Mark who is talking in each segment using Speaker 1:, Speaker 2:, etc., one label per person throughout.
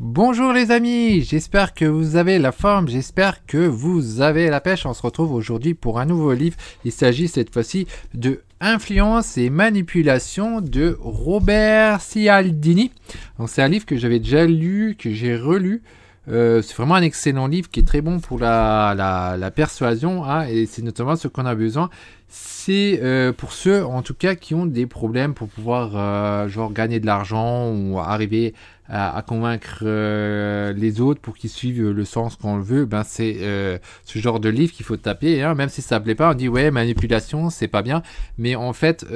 Speaker 1: Bonjour les amis, j'espère que vous avez la forme, j'espère que vous avez la pêche. On se retrouve aujourd'hui pour un nouveau livre. Il s'agit cette fois-ci de Influence et manipulation de Robert Cialdini. C'est un livre que j'avais déjà lu, que j'ai relu. Euh, c'est vraiment un excellent livre qui est très bon pour la, persuasion hein, et c'est notamment ce qu'on a besoin c'est euh, pour ceux en tout cas qui ont des problèmes pour pouvoir euh, genre gagner de l'argent ou arriver à, convaincre euh, les autres pour qu'ils suivent le sens qu'on veut, ben c'est ce genre de livre qu'il faut taper. Hein. Même si ça plaît pas, on dit ouais manipulation c'est pas bien, mais en fait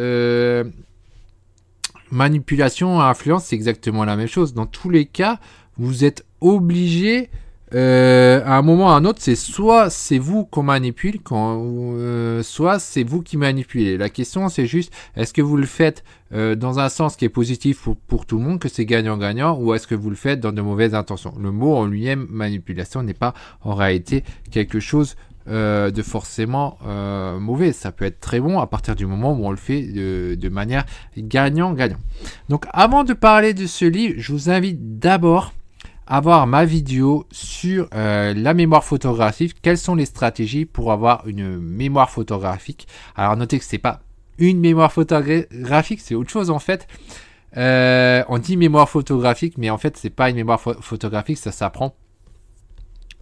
Speaker 1: manipulation influence c'est exactement la même chose. Dans tous les cas, vous êtes obligé euh, à un moment ou à un autre, c'est soit c'est vous qu'on manipule, euh, soit c'est vous qui manipulez. La question, c'est juste, est-ce que vous le faites euh, dans un sens qui est positif pour, pour tout le monde, que c'est gagnant-gagnant, ou est-ce que vous le faites dans de mauvaises intentions Le mot en lui-même, manipulation, n'est pas en réalité quelque chose de forcément mauvais. Ça peut être très bon à partir du moment où on le fait de, de manière gagnant-gagnant. Donc avant de parler de ce livre, je vous invite d'abord avoir ma vidéo sur euh, la mémoire photographique. Quelles sont les stratégies pour avoir une mémoire photographique Alors notez que c'est pas une mémoire photographique, c'est autre chose en fait. Euh, on dit mémoire photographique, mais en fait c'est pas une mémoire photographique, ça s'apprend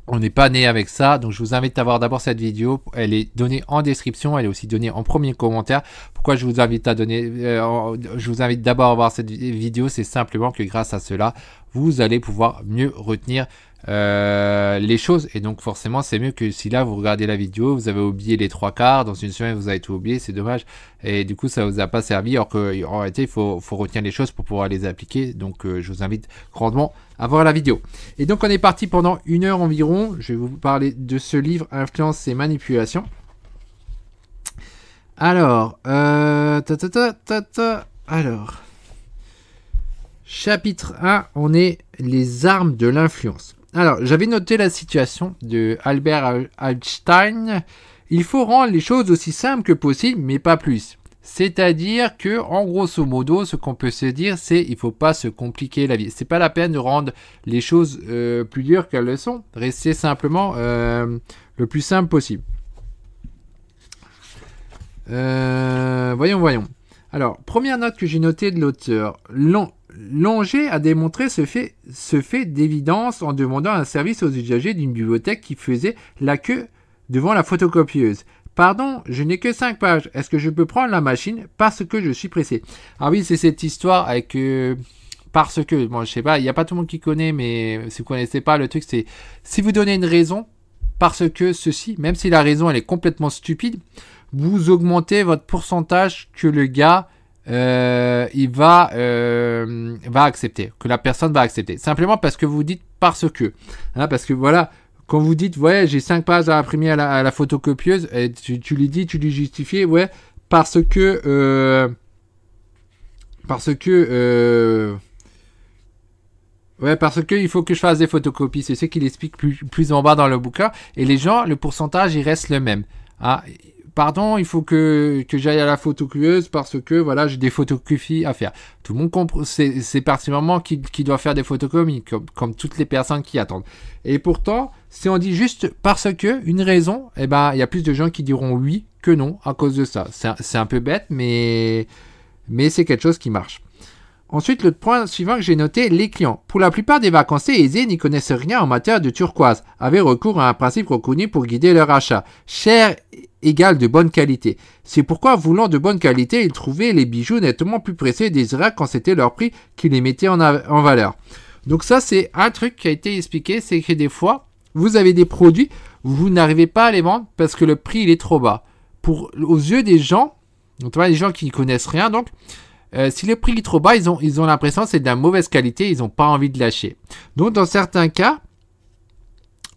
Speaker 1: on n'est pas né avec ça, donc je vous invite à voir d'abord cette vidéo. Elle est donnée en description, elle est aussi donnée en premier commentaire. Pourquoi je vous invite à donner, euh, je vous invite d'abord à voir cette vidéo, c'est simplement que grâce à cela, vous allez pouvoir mieux retenir euh, les choses. Et donc forcément, c'est mieux que si là, vous regardez la vidéo, vous avez oublié les trois quarts, dans une semaine, vous avez tout oublié, c'est dommage. Et du coup, ça vous a pas servi, alors qu'en réalité, il faut, retenir les choses pour pouvoir les appliquer. Donc euh, je vous invite grandement à voir la vidéo. Et donc on est parti pendant une heure environ. Je vais vous parler de ce livre, Influence et Manipulation. Alors, euh, alors, chapitre 1, on est les armes de l'influence. Alors, j'avais noté la situation de Albert Einstein. Il faut rendre les choses aussi simples que possible, mais pas plus. C'est-à-dire que, en grosso modo, ce qu'on peut se dire, c'est il faut pas se compliquer la vie. C'est pas la peine de rendre les choses euh, plus dures qu'elles le sont. Restez simplement euh, le plus simple possible. Euh, voyons, voyons. Alors, première note que j'ai notée de l'auteur. Longer a démontré ce fait, ce fait d'évidence en demandant un service aux usagers d'une bibliothèque qui faisait la queue devant la photocopieuse. Pardon, je n'ai que 5 pages. Est-ce que je peux prendre la machine parce que je suis pressé Ah oui, c'est cette histoire avec euh, parce que. Bon, je sais pas, il n'y a pas tout le monde qui connaît, mais si vous connaissez pas, le truc c'est si vous donnez une raison parce que ceci, même si la raison elle est complètement stupide, vous augmentez votre pourcentage que le gars euh, il va, euh, va accepter, que la personne va accepter. Simplement parce que vous dites parce que. Hein, parce que voilà, quand vous dites, ouais, j'ai cinq pages à imprimer à la, photocopieuse, et tu, lui dis, tu lui justifies, ouais, parce que. Euh, parce que. Euh, ouais, parce il faut que je fasse des photocopies. C'est ce qu'il explique plus, plus en bas dans le bouquin. Et les gens, le pourcentage, il reste le même. Hein pardon, il faut que, j'aille à la photocopieuse parce que voilà, j'ai des photocopies à faire. Tout le monde comprend, c'est particulièrement qui, qui doit faire des photocopies, comme, comme, toutes les personnes qui attendent. Et pourtant, si on dit juste parce que, une raison, eh ben, il y a plus de gens qui diront oui que non à cause de ça. C'est un peu bête, mais, mais c'est quelque chose qui marche. Ensuite, le point suivant que j'ai noté, les clients. Pour la plupart des vacanciers aisés n'y connaissent rien en matière de turquoise, avaient recours à un principe reconnu pour guider leur achat. Cher égale de bonne qualité. C'est pourquoi, voulant de bonne qualité, ils trouvaient les bijoux nettement plus pressés des désirés quand c'était leur prix qui les mettait en, valeur. Donc ça, c'est un truc qui a été expliqué, c'est que des fois, vous avez des produits, vous n'arrivez pas à les vendre parce que le prix, il est trop bas. Pour, aux yeux des gens, notamment des gens qui ne connaissent rien, donc, euh, si le prix est trop bas, ils ont l'impression ils ont que c'est de la mauvaise qualité, ils n'ont pas envie de lâcher. Donc dans certains cas,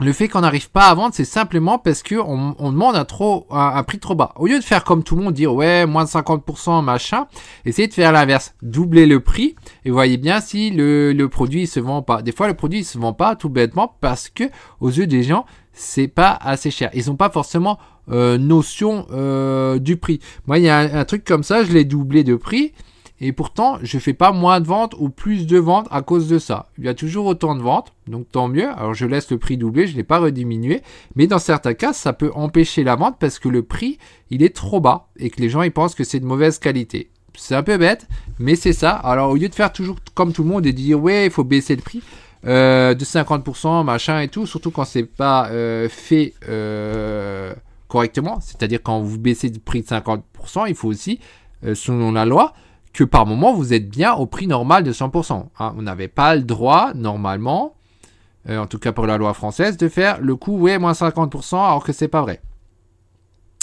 Speaker 1: le fait qu'on n'arrive pas à vendre, c'est simplement parce que on, demande un, trop, un, prix trop bas. Au lieu de faire comme tout le monde, dire ouais, moins de 50%, machin, essayez de faire l'inverse. Doublez le prix et voyez bien si le, produit se vend pas. Des fois, le produit se vend pas tout bêtement parce que, aux yeux des gens, c'est pas assez cher. Ils n'ont pas forcément euh, notion euh, du prix. Moi, il y a un, truc comme ça, je l'ai doublé de prix. Et pourtant, je ne fais pas moins de ventes ou plus de ventes à cause de ça. Il y a toujours autant de ventes, donc tant mieux. Alors je laisse le prix doubler, je ne l'ai pas rediminué. Mais dans certains cas, ça peut empêcher la vente parce que le prix, il est trop bas et que les gens, ils pensent que c'est de mauvaise qualité. C'est un peu bête, mais c'est ça. Alors au lieu de faire toujours comme tout le monde et de dire ouais, il faut baisser le prix, euh, de 50%, machin et tout, surtout quand c'est pas euh, fait euh, correctement, c'est-à-dire quand vous baissez le prix de 50%, il faut aussi, selon la loi, que par moment vous êtes bien au prix normal de 100%. Hein. Vous n'avez pas le droit, normalement, euh, en tout cas pour la loi française, de faire le coût oui, moins 50% alors que c'est pas vrai.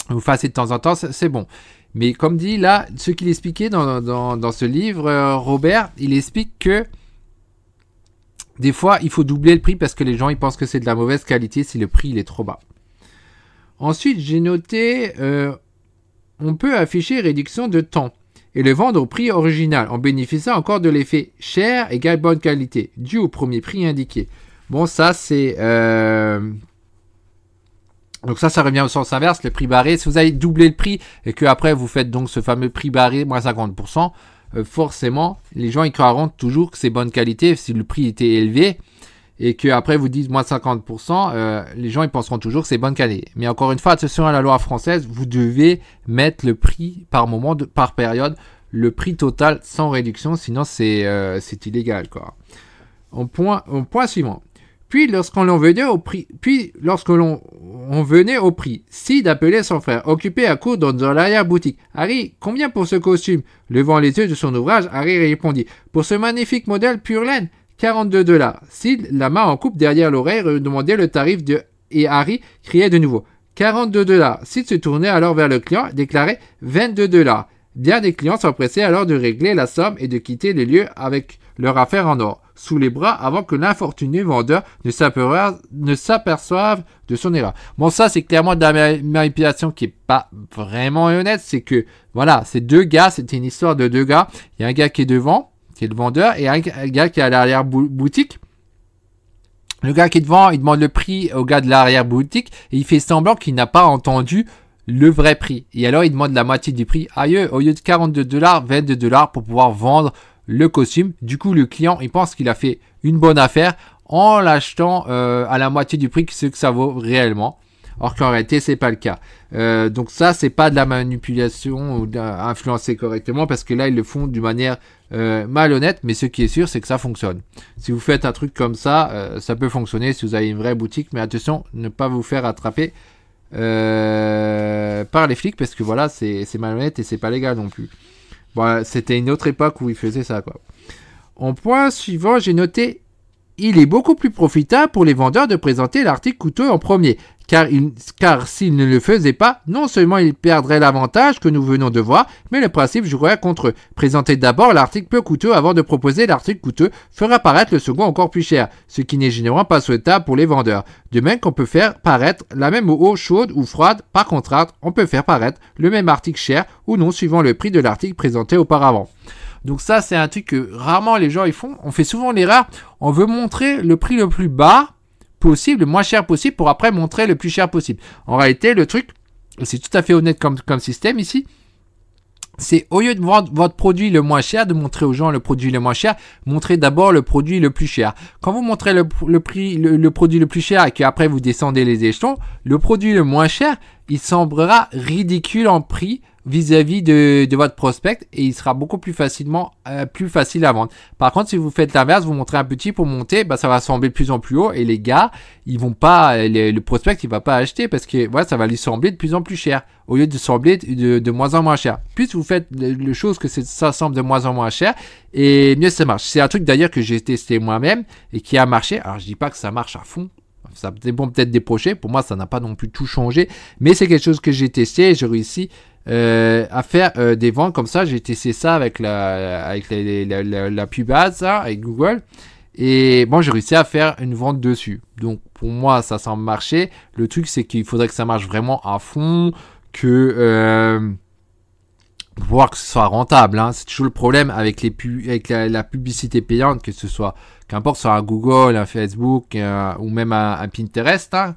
Speaker 1: Vous fassiez de temps en temps, c'est bon. Mais comme dit là, ce qu'il expliquait dans, ce livre, euh, Robert, il explique que des fois, il faut doubler le prix parce que les gens ils pensent que c'est de la mauvaise qualité si le prix il est trop bas. Ensuite, j'ai noté, euh, on peut afficher réduction de temps et le vendre au prix original en bénéficiant encore de l'effet cher égale bonne qualité, dû au premier prix indiqué. Bon, ça c'est... Euh, donc ça, ça revient au sens inverse, le prix barré. Si vous avez doublé le prix et que après vous faites donc ce fameux prix barré moins 50%, euh, forcément, les gens ils croiront toujours que c'est bonne qualité. Si le prix était élevé, et que après vous dites moins 50%, euh, les gens ils penseront toujours que c'est bonne année. Mais encore une fois, attention à la loi française, vous devez mettre le prix par moment, par période, le prix total sans réduction, sinon c'est euh, illégal quoi. Au point, au point suivant. Puis lorsqu'on venait au prix, puis lorsque l'on venait au prix, Sid appelait son frère, occupé à court dans, l'arrière-boutique. Harry, combien pour ce costume Levant les yeux de son ouvrage, Harry répondit, pour ce magnifique modèle pure laine, 42 dollars. Sid, la main en coupe derrière l'oreille, demandait le tarif de et Harry criait de nouveau 42 dollars. Sid se tournait alors vers le client, déclarait 22 dollars. Bien des clients s'empressaient alors de régler la somme et de quitter les lieux avec leur affaire en or sous les bras avant que l'infortuné vendeur ne s'aperçoive de son erreur. Bon, ça, c'est clairement de la manipulation qui est pas vraiment honnête. C'est que, voilà, ces deux gars, c'était une histoire de deux gars. Il y a un gars qui est devant, qui est le vendeur, et un gars qui est à l'arrière-boutique. Le gars qui est devant, il demande le prix au gars de l'arrière-boutique, et il fait semblant qu'il n'a pas entendu le vrai prix. Et alors, il demande la moitié du prix. ailleurs au lieu de 42 dollars, 22 dollars pour pouvoir vendre le costume. Du coup, le client, il pense qu'il a fait une bonne affaire en l'achetant euh, à la moitié du prix que ce que ça vaut réellement. Or qu'en réalité, c'est pas le cas. Euh, donc ça, c'est pas de la manipulation ou d'influencer correctement parce que là, ils le font d'une manière euh, malhonnête. Mais ce qui est sûr, c'est que ça fonctionne. Si vous faites un truc comme ça, euh, ça peut fonctionner si vous avez une vraie boutique. Mais attention, ne pas vous faire attraper par les flics parce que voilà, c'est malhonnête et c'est pas légal non plus. Voilà, c'était une autre époque où ils faisaient ça En point suivant, j'ai noté il est beaucoup plus profitable pour les vendeurs de présenter l'article coûteux en premier car, il, car s'il ne le faisait pas, non seulement il perdrait l'avantage que nous venons de voir, mais le principe jouerait contre eux. Présenter d'abord l'article peu coûteux avant de proposer l'article coûteux fera paraître le second encore plus cher, ce qui n'est généralement pas souhaitable pour les vendeurs. De même qu'on peut faire paraître la même eau chaude ou froide, par contrainte, on peut faire paraître le même article cher ou non suivant le prix de l'article présenté auparavant. Donc ça, c'est un truc que rarement les gens y font. On fait souvent l'erreur, on veut montrer le prix le plus bas le moins cher possible, pour après montrer le plus cher possible. En réalité, le truc, c'est tout à fait honnête comme, comme système ici, c'est au lieu de vendre votre produit le moins cher, de montrer aux gens le produit le moins cher, montrer d'abord le produit le plus cher. Quand vous montrez le, prix, le, le, produit le plus cher et qu'après vous descendez les échelons, le produit le moins cher, il semblera ridicule en prix vis-à-vis de, votre prospect et il sera beaucoup plus facilement euh, plus facile à vendre. Par contre, si vous faites l'inverse, vous montrez un petit pour monter, bah, ça va sembler de plus en plus haut et les gars, ils vont pas le prospect, il va pas acheter parce que voilà, ça va lui sembler de plus en plus cher au lieu de sembler de, de, moins en moins cher. Plus vous faites le, chose que ça semble de moins en moins cher et mieux ça marche. C'est un truc d'ailleurs que j'ai testé moi-même et qui a marché. Alors, je dis pas que ça marche à fond ça dépend peut-être des Pour moi, ça n'a pas non plus tout changé, mais c'est quelque chose que j'ai testé et j'ai réussi euh, à faire euh, des ventes comme ça. J'ai testé ça avec la, avec la, pub base, avec Google. Et bon, j'ai réussi à faire une vente dessus. Donc pour moi, ça semble marcher. Le truc, c'est qu'il faudrait que ça marche vraiment à fond, que euh, pour voir que ce soit rentable. Hein. C'est toujours le problème avec les avec la, publicité payante, que ce soit qu'importe soit un Google, un Facebook ou même un, Pinterest hein,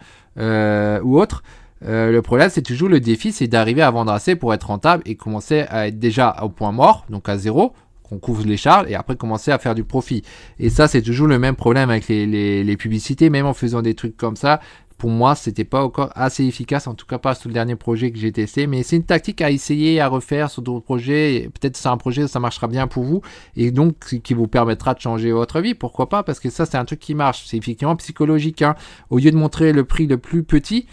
Speaker 1: ou autre. Euh, le problème, c'est toujours le défi, c'est d'arriver à vendre assez pour être rentable et commencer à être déjà au point mort, donc à zéro, qu'on couvre les charges et après commencer à faire du profit. Et ça, c'est toujours le même problème avec les, publicités, même en faisant des trucs comme ça. Pour moi, c'était pas encore assez efficace, en tout cas pas sur le dernier projet que j'ai testé. Mais c'est une tactique à essayer, à refaire sur d'autres projets. Peut-être c'est un projet, ça marchera bien pour vous et donc qui vous permettra de changer votre vie. Pourquoi pas Parce que ça, c'est un truc qui marche. C'est effectivement psychologique. Hein. Au lieu de montrer le prix le plus petit,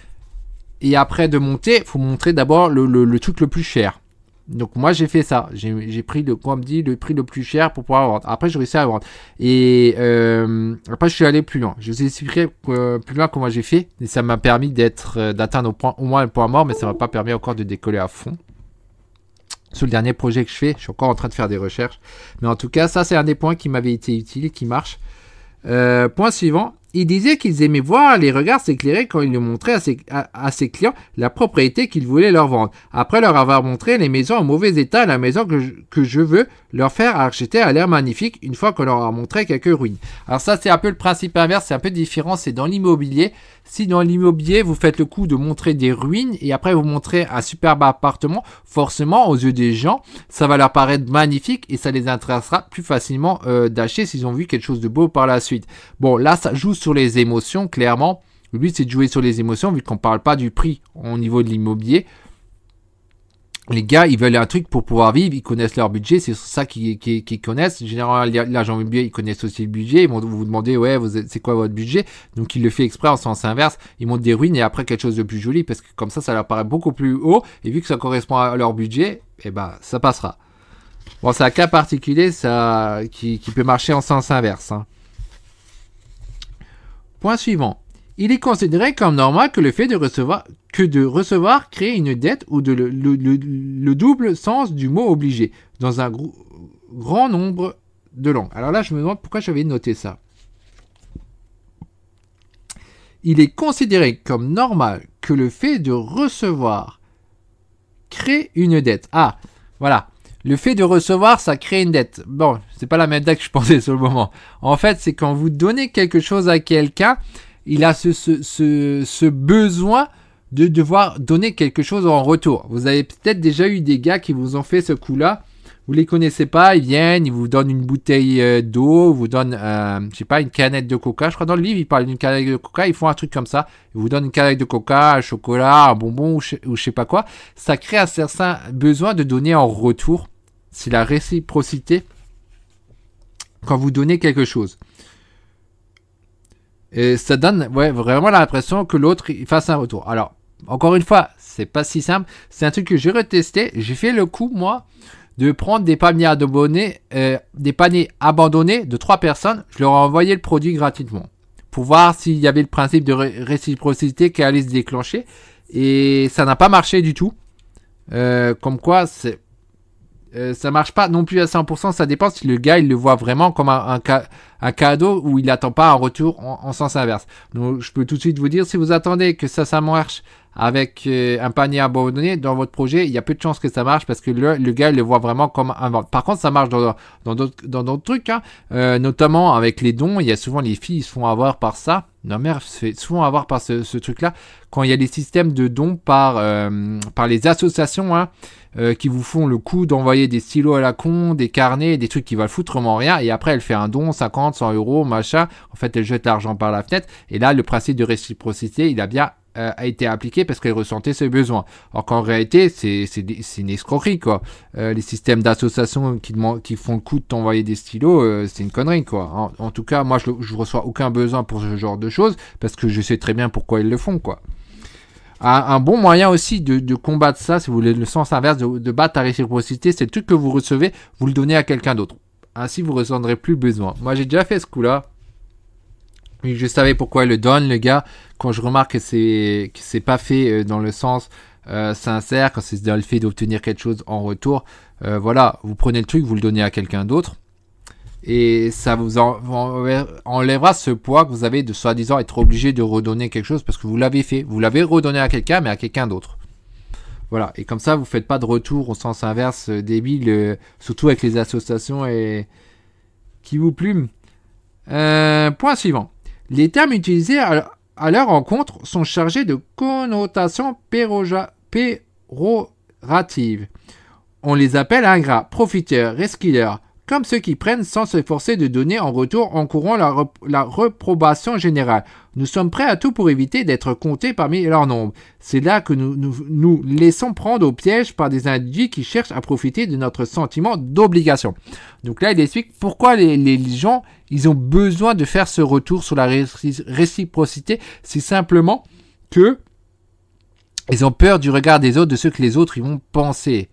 Speaker 1: et après de monter, faut montrer d'abord le, truc le plus cher. Donc moi j'ai fait ça, j'ai pris le, quoi me dit, le prix le plus cher pour pouvoir vendre. Après j'ai réussi à vendre. Et euh, après je suis allé plus loin. Je vous ai euh, plus loin comment j'ai fait. Et ça m'a permis d'être, euh, d'atteindre au, moins un point mort, mais ça m'a pas permis encore de décoller à fond. Sur le dernier projet que je fais, je suis encore en train de faire des recherches. Mais en tout cas, ça c'est un des points qui m'avait été utile, qui marche. point suivant, il disait qu'ils aimaient voir les regards s'éclairer quand il lui montrait à ses, clients la propriété qu'ils voulait leur vendre. Après leur avoir montré les maisons en mauvais état, la maison que je, que je veux leur faire acheter a l'air magnifique une fois qu'on leur a montré quelques ruines. Alors ça, c'est un peu le principe inverse, c'est un peu différent, c'est dans l'immobilier. Si dans l'immobilier, vous faites le coup de montrer des ruines et après vous montrez un superbe appartement, forcément, aux yeux des gens, ça va leur paraître magnifique et ça les intéressera plus facilement euh, d'acheter s'ils ont vu quelque chose de beau par la suite. Bon, là, ça joue sur les émotions, clairement. Lui, c'est de jouer sur les émotions, vu qu'on ne parle pas du prix au niveau de l'immobilier les gars, ils veulent un truc pour pouvoir vivre, ils connaissent leur budget, c'est ça qu'ils connaissent. Généralement, l'agent immobilier, ils connaissent aussi le budget, ils vont vous demander, ouais, c'est quoi votre budget Donc, ils le fait exprès en sens inverse, ils montent des ruines et après quelque chose de plus joli, parce que comme ça, ça leur paraît beaucoup plus haut, et vu que ça correspond à leur budget, eh ben, ça passera. Bon, c'est un cas particulier ça, qui, peut marcher en sens inverse. Hein. Point suivant. Il est considéré comme normal que le fait de recevoir, que de recevoir crée une dette ou de le, double sens du mot obligé dans un grand nombre de langues. Alors là, je me demande pourquoi j'avais noté ça. Il est considéré comme normal que le fait de recevoir crée une dette. Ah, voilà. Le fait de recevoir, ça crée une dette. Bon, c'est pas la même date que je pensais sur le moment. En fait, c'est quand vous donnez quelque chose à quelqu'un, il a ce, ce, besoin de devoir donner quelque chose en retour. Vous avez peut-être déjà eu des gars qui vous ont fait ce coup-là. Vous les connaissez pas, ils viennent, ils vous donnent une bouteille euh, d'eau, vous donnent, euh, je sais pas, une canette de coca. Je crois dans le livre, ils parlent d'une canette de coca, ils font un truc comme ça. Ils vous donnent une canette de coca, un chocolat, un bonbon ou je, ne sais pas quoi. Ça crée un certain besoin de donner en retour. C'est la réciprocité quand vous donnez quelque chose. Et ça donne ouais, vraiment l'impression que l'autre fasse un retour. Alors, encore une fois, c'est pas si simple. C'est un truc que j'ai retesté. J'ai fait le coup, moi, de prendre des paniers abandonnés, euh, des paniers abandonnés de trois personnes. Je leur ai envoyé le produit gratuitement pour voir s'il y avait le principe de réciprocité qui allait se déclencher. Et ça n'a pas marché du tout. Euh, comme quoi, c'est euh, ça marche pas non plus à 100%. Ça dépend si le gars il le voit vraiment comme un, cadeau ou il n'attend pas un retour en, sens inverse. Donc je peux tout de suite vous dire si vous attendez que ça ça marche avec euh, un panier abandonné dans votre projet, il y a peu de chances que ça marche parce que le, gars il le voit vraiment comme un vente. Par contre, ça marche dans d'autres dans, d'autres trucs, hein. euh, notamment avec les dons. Il y a souvent les filles qui se font avoir par ça non mère c'est fait souvent avoir par ce, truc-là. Quand il y a des systèmes de dons par, euh, par les associations hein, euh, qui vous font le coup d'envoyer des stylos à la con, des carnets, des trucs qui valent foutrement rien. Et après, elle fait un don, 50, 100 euros, machin. En fait, elle jette l'argent par la fenêtre. Et là, le principe de réciprocité, il a bien euh, a été appliquée parce qu'elle ressentait ses besoins. Alors qu'en réalité, c'est une escroquerie, quoi. Euh, les systèmes d'association qui, font le coup de t'envoyer des stylos, euh, c'est une connerie, quoi. En, tout cas, moi, je ne reçois aucun besoin pour ce genre de choses parce que je sais très bien pourquoi ils le font, quoi. Un, bon moyen aussi de, combattre ça, si vous voulez, le sens inverse de, battre la réciprocité, c'est tout truc que vous recevez, vous le donnez à quelqu'un d'autre. Ainsi, vous ne plus besoin. Moi, j'ai déjà fait ce coup-là je savais pourquoi il le donne, le gars. Quand je remarque que c'est, pas fait euh, dans le sens euh, sincère, quand c'est dans le fait d'obtenir quelque chose en retour, euh, voilà, vous prenez le truc, vous le donnez à quelqu'un d'autre. Et ça vous enlèvera ce poids que vous avez de soi-disant être obligé de redonner quelque chose parce que vous l'avez fait. Vous l'avez redonné à quelqu'un, mais à quelqu'un d'autre. Voilà. Et comme ça, vous ne faites pas de retour au sens inverse débile, surtout avec les associations et qui vous plument. point suivant. Les termes utilisés à, leur encontre sont chargés de connotations péroratives. On les appelle ingrats, profiteurs, resquilleurs, comme ceux qui prennent sans se forcer de donner en retour en courant la, reprobation générale. Nous sommes prêts à tout pour éviter d'être comptés parmi leur nombre. C'est là que nous, nous laissons prendre au piège par des individus qui cherchent à profiter de notre sentiment d'obligation. Donc là, il explique pourquoi les, gens, ils ont besoin de faire ce retour sur la réciprocité. C'est simplement que ils ont peur du regard des autres, de ce que les autres ils vont penser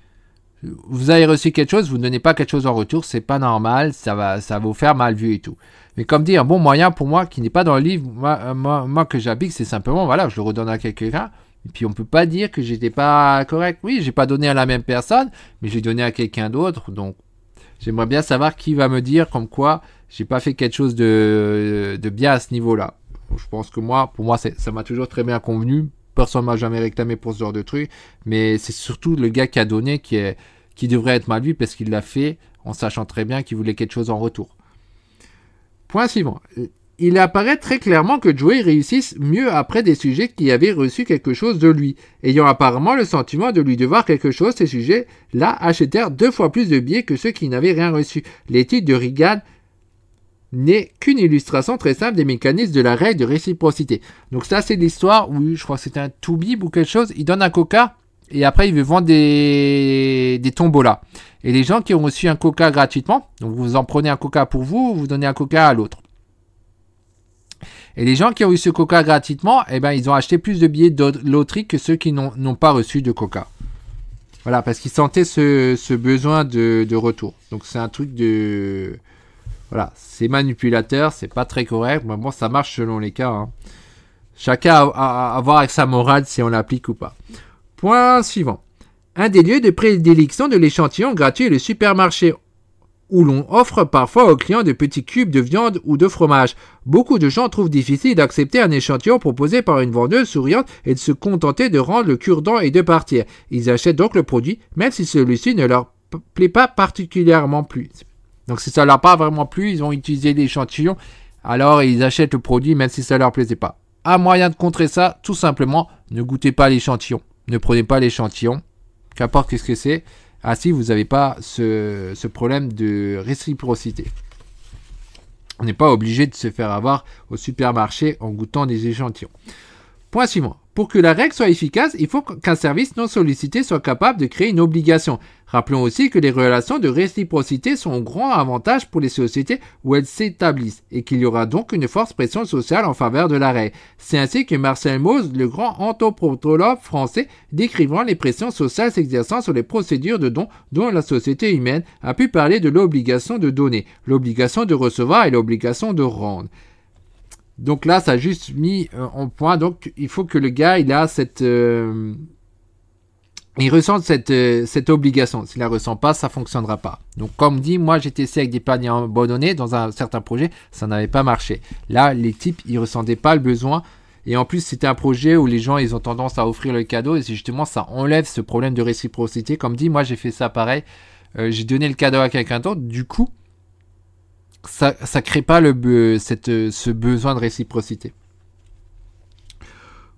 Speaker 1: vous avez reçu quelque chose, vous ne donnez pas quelque chose en retour, c'est pas normal, ça va, ça vous faire mal vu et tout. Mais comme dit, un bon moyen pour moi qui n'est pas dans le livre, euh, moi, que j'habite, c'est simplement, voilà, je le redonne à quelqu'un. Et puis on peut pas dire que j'étais pas correct. Oui, j'ai pas donné à la même personne, mais j'ai donné à quelqu'un d'autre. Donc j'aimerais bien savoir qui va me dire comme quoi j'ai pas fait quelque chose de, de bien à ce niveau-là. Je pense que moi, pour moi, ça m'a toujours très bien convenu personne m'a jamais réclamé pour ce genre de truc, mais c'est surtout le gars qui a donné qui, est, qui devrait être mal vu parce qu'il l'a fait en sachant très bien qu'il voulait quelque chose en retour. Point suivant. Il apparaît très clairement que Joey réussisse mieux après des sujets qui avaient reçu quelque chose de lui, ayant apparemment le sentiment de lui devoir quelque chose. Ces sujets-là achetèrent deux fois plus de billets que ceux qui n'avaient rien reçu. L'étude de Regan n'est qu'une illustration très simple des mécanismes de la règle de réciprocité. Donc ça, c'est l'histoire où je crois que c'était un Toubib ou quelque chose. Il donne un coca et après il veut vendre des, des tombolas. Et les gens qui ont reçu un coca gratuitement, donc vous en prenez un coca pour vous, vous donnez un coca à l'autre. Et les gens qui ont eu ce coca gratuitement, eh ben, ils ont acheté plus de billets de loterie que ceux qui n'ont pas reçu de coca. Voilà, parce qu'ils sentaient ce, ce besoin de, de, retour. Donc c'est un truc de... Voilà, c'est manipulateur, c'est pas très correct, mais bon, ça marche selon les cas. Hein. Chacun a, à voir avec sa morale si on l'applique ou pas. Point suivant. Un des lieux de prédilection de l'échantillon gratuit est le supermarché, où l'on offre parfois aux clients de petits cubes de viande ou de fromage. Beaucoup de gens trouvent difficile d'accepter un échantillon proposé par une vendeuse souriante et de se contenter de rendre le cure-dent et de partir. Ils achètent donc le produit, même si celui-ci ne leur plaît pas particulièrement plus. Donc si ça leur pas vraiment plu, ils ont utilisé l'échantillon, alors ils achètent le produit même si ça leur plaisait pas. Un moyen de contrer ça, tout simplement, ne goûtez pas l'échantillon. Ne prenez pas l'échantillon, qu'importe qu'est-ce que c'est. Ainsi, ah, vous n'avez pas ce, ce, problème de réciprocité. On n'est pas obligé de se faire avoir au supermarché en goûtant des échantillons. Point suivant. Pour que la règle soit efficace, il faut qu'un service non sollicité soit capable de créer une obligation. Rappelons aussi que les relations de réciprocité sont un grand avantage pour les sociétés où elles s'établissent et qu'il y aura donc une forte pression sociale en faveur de l'arrêt. C'est ainsi que Marcel Mauss, le grand anthropologue français, décrivant les pressions sociales s'exerçant sur les procédures de dons dont la société humaine a pu parler de l'obligation de donner, l'obligation de recevoir et l'obligation de rendre. Donc là, ça a juste mis euh, en point. Donc il faut que le gars, il a cette, euh, il ressent cette, euh, cette obligation. S'il ne la ressent pas, ça fonctionnera pas. Donc comme dit, moi j'ai testé avec des paniers abandonnés dans un certain projet, ça n'avait pas marché. Là, les types, ils ressentaient pas le besoin. Et en plus, c'était un projet où les gens, ils ont tendance à offrir le cadeau. Et justement, ça enlève ce problème de réciprocité. Comme dit, moi j'ai fait ça pareil. j'ai donné le cadeau à quelqu'un d'autre. Du coup, ça, ça crée pas le, ce besoin de réciprocité.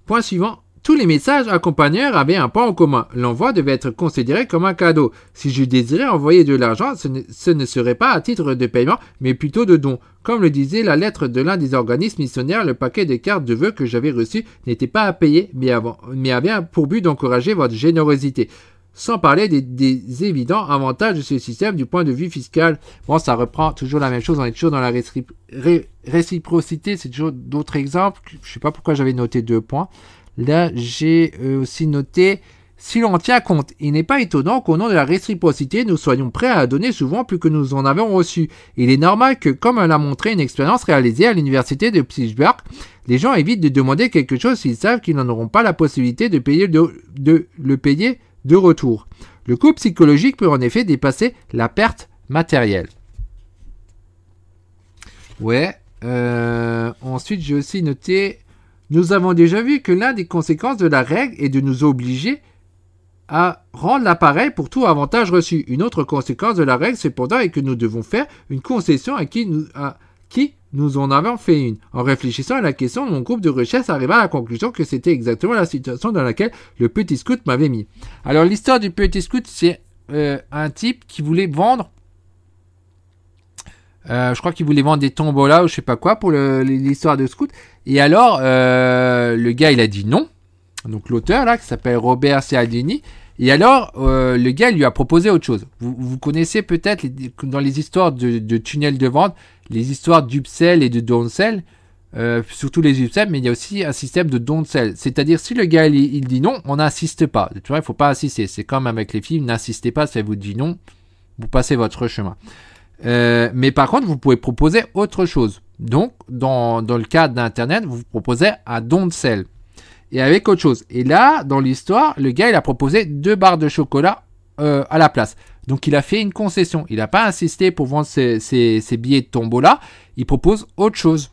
Speaker 1: Point suivant. Tous les messages accompagneurs avaient un point en commun. L'envoi devait être considéré comme un cadeau. Si je désirais envoyer de l'argent, ce, ne, serait pas à titre de paiement, mais plutôt de don. Comme le disait la lettre de l'un des organismes missionnaires, le paquet de cartes de vœux que j'avais reçu n'était pas à payer, mais, avant, mais avait pour but d'encourager votre générosité sans parler des, des, évidents avantages de ce système du point de vue fiscal. Bon, ça reprend toujours la même chose, on est toujours dans la réciprocité, c'est toujours d'autres exemples. Je ne sais pas pourquoi j'avais noté deux points. Là, j'ai euh, aussi noté, si l'on tient compte, il n'est pas étonnant qu'au nom de la réciprocité, nous soyons prêts à donner souvent plus que nous en avons reçu. Il est normal que, comme l'a montré une expérience réalisée à l'université de Pittsburgh, les gens évitent de demander quelque chose s'ils savent qu'ils n'en auront pas la possibilité de payer de, le payer de retour. Le coût psychologique peut en effet dépasser la perte matérielle. Ouais. Euh, ensuite, j'ai aussi noté, nous avons déjà vu que l'un des conséquences de la règle est de nous obliger à rendre l'appareil pour tout avantage reçu. Une autre conséquence de la règle, cependant, est que nous devons faire une concession à qui nous, à qui nous en avons fait une. En réfléchissant à la question, mon groupe de recherche arriva à la conclusion que c'était exactement la situation dans laquelle le petit scout m'avait mis. Alors l'histoire du petit scout, c'est euh, un type qui voulait vendre... Euh, je crois qu'il voulait vendre des tombolas ou je sais pas quoi pour l'histoire de scout. Et alors, euh, le gars, il a dit non. Donc l'auteur, là, qui s'appelle Robert Cialdini, et alors, euh, le gars lui a proposé autre chose. Vous, connaissez peut-être dans les histoires de, tunnels de vente, les histoires d'upsell et de downsell, euh, surtout les upsell, mais il y a aussi un système de downsell. C'est-à-dire, si le gars il, dit non, on n'insiste pas. Tu vois, il ne faut pas insister. C'est comme avec les films, n'insistez pas, si elle vous dit non, vous passez votre chemin. Euh, mais par contre, vous pouvez proposer autre chose. Donc, dans, le cadre d'Internet, vous proposez un don de et avec autre chose. Et là, dans l'histoire, le gars, il a proposé deux barres de chocolat euh, à la place. Donc il a fait une concession. Il n'a pas insisté pour vendre ces billets de tombeau-là. Il propose autre chose.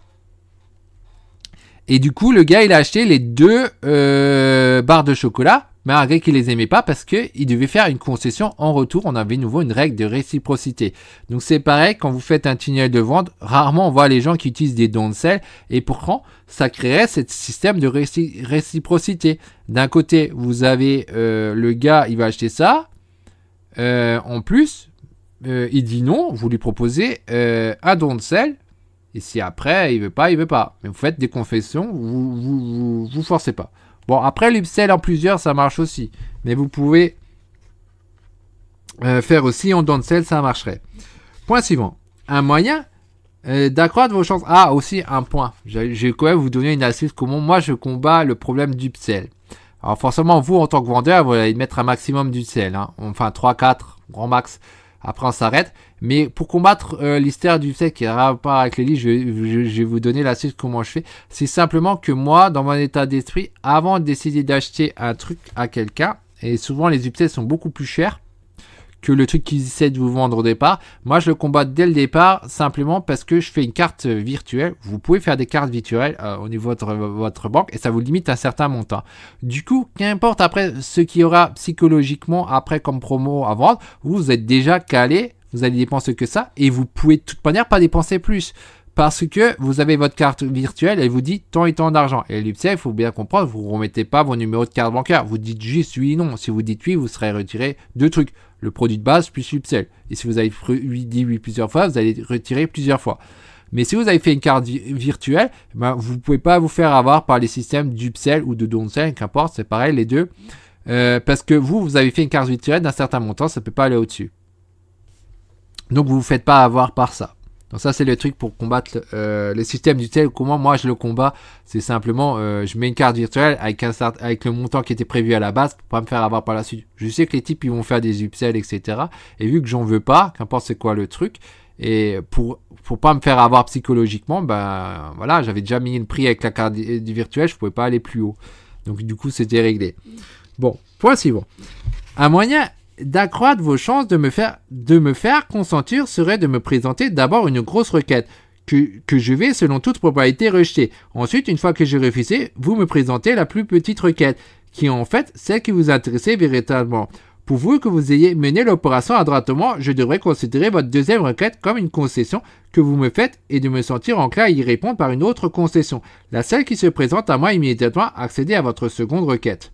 Speaker 1: Et du coup, le gars, il a acheté les deux euh, barres de chocolat malgré qu'il les aimait pas parce qu'il devait faire une concession en retour. On avait de nouveau une règle de réciprocité. Donc c'est pareil, quand vous faites un tunnel de vente, rarement on voit les gens qui utilisent des dons de sel et pourtant ça créerait ce système de réciprocité. D'un côté, vous avez euh, le gars, il va acheter ça. Euh, en plus, euh, il dit non, vous lui proposez un don de sel. Et si après, il veut pas, il veut pas. Mais vous faites des confessions, vous vous, vous, vous forcez pas. Bon, après, l'upsell en plusieurs, ça marche aussi. Mais vous pouvez euh, faire aussi en downsell, ça marcherait. Point suivant. Un moyen euh, d'accroître vos chances. Ah, aussi un point. vais quand même vous donner une astuce comment moi je combats le problème d'upsell. Alors forcément, vous, en tant que vendeur, vous allez mettre un maximum d'upsell. Hein. Enfin, 3, 4, grand max. Après, on s'arrête. Mais pour combattre euh, l'hystère du fait qu'il y a pas avec les lits, je, vais vous donner la suite comment je fais. C'est simplement que moi, dans mon état d'esprit, avant de décider d'acheter un truc à quelqu'un, et souvent les upsets sont beaucoup plus chers que le truc qu'ils essaient de vous vendre au départ. Moi, je le combat dès le départ simplement parce que je fais une carte virtuelle. Vous pouvez faire des cartes virtuelles euh, au niveau de votre, votre, banque et ça vous limite un certain montant. Du coup, qu'importe après ce qu'il y aura psychologiquement après comme promo à vendre, vous êtes déjà calé vous allez dépenser que ça et vous pouvez de toute manière pas dépenser plus parce que vous avez votre carte virtuelle, elle vous dit tant et tant d'argent. Et upsell, il faut bien comprendre, vous ne remettez pas vos numéros de carte bancaire. Vous dites juste oui, non. Si vous dites oui, vous serez retiré deux trucs. Le produit de base plus l'upsell. Et si vous avez dit oui plusieurs fois, vous allez retirer plusieurs fois. Mais si vous avez fait une carte virtuelle, ben vous ne pouvez pas vous faire avoir par les systèmes d'UPCEL ou de DONCEL, qu'importe, c'est pareil les deux. Euh, parce que vous, vous avez fait une carte virtuelle d'un certain montant, ça ne peut pas aller au-dessus. Donc vous vous faites pas avoir par ça. Donc ça c'est le truc pour combattre euh, le système du tel. Comment moi je le combat C'est simplement euh, je mets une carte virtuelle avec, un start, avec le montant qui était prévu à la base pour pas me faire avoir par la suite. Je sais que les types ils vont faire des upsells etc. Et vu que j'en veux pas, qu'importe c'est quoi le truc, et pour pour pas me faire avoir psychologiquement, ben voilà j'avais déjà mis le prix avec la carte virtuelle, je pouvais pas aller plus haut. Donc du coup c'était réglé. Bon point suivant. Un moyen D'accroître vos chances de me, faire, de me faire consentir serait de me présenter d'abord une grosse requête, que, que, je vais selon toute probabilité rejeter. Ensuite, une fois que j'ai refusé, vous me présentez la plus petite requête, qui est en fait celle qui vous intéressait véritablement. Pour vous que vous ayez mené l'opération adroitement, je devrais considérer votre deuxième requête comme une concession que vous me faites et de me sentir enclin à y répondre par une autre concession, la seule qui se présente à moi immédiatement accéder à votre seconde requête.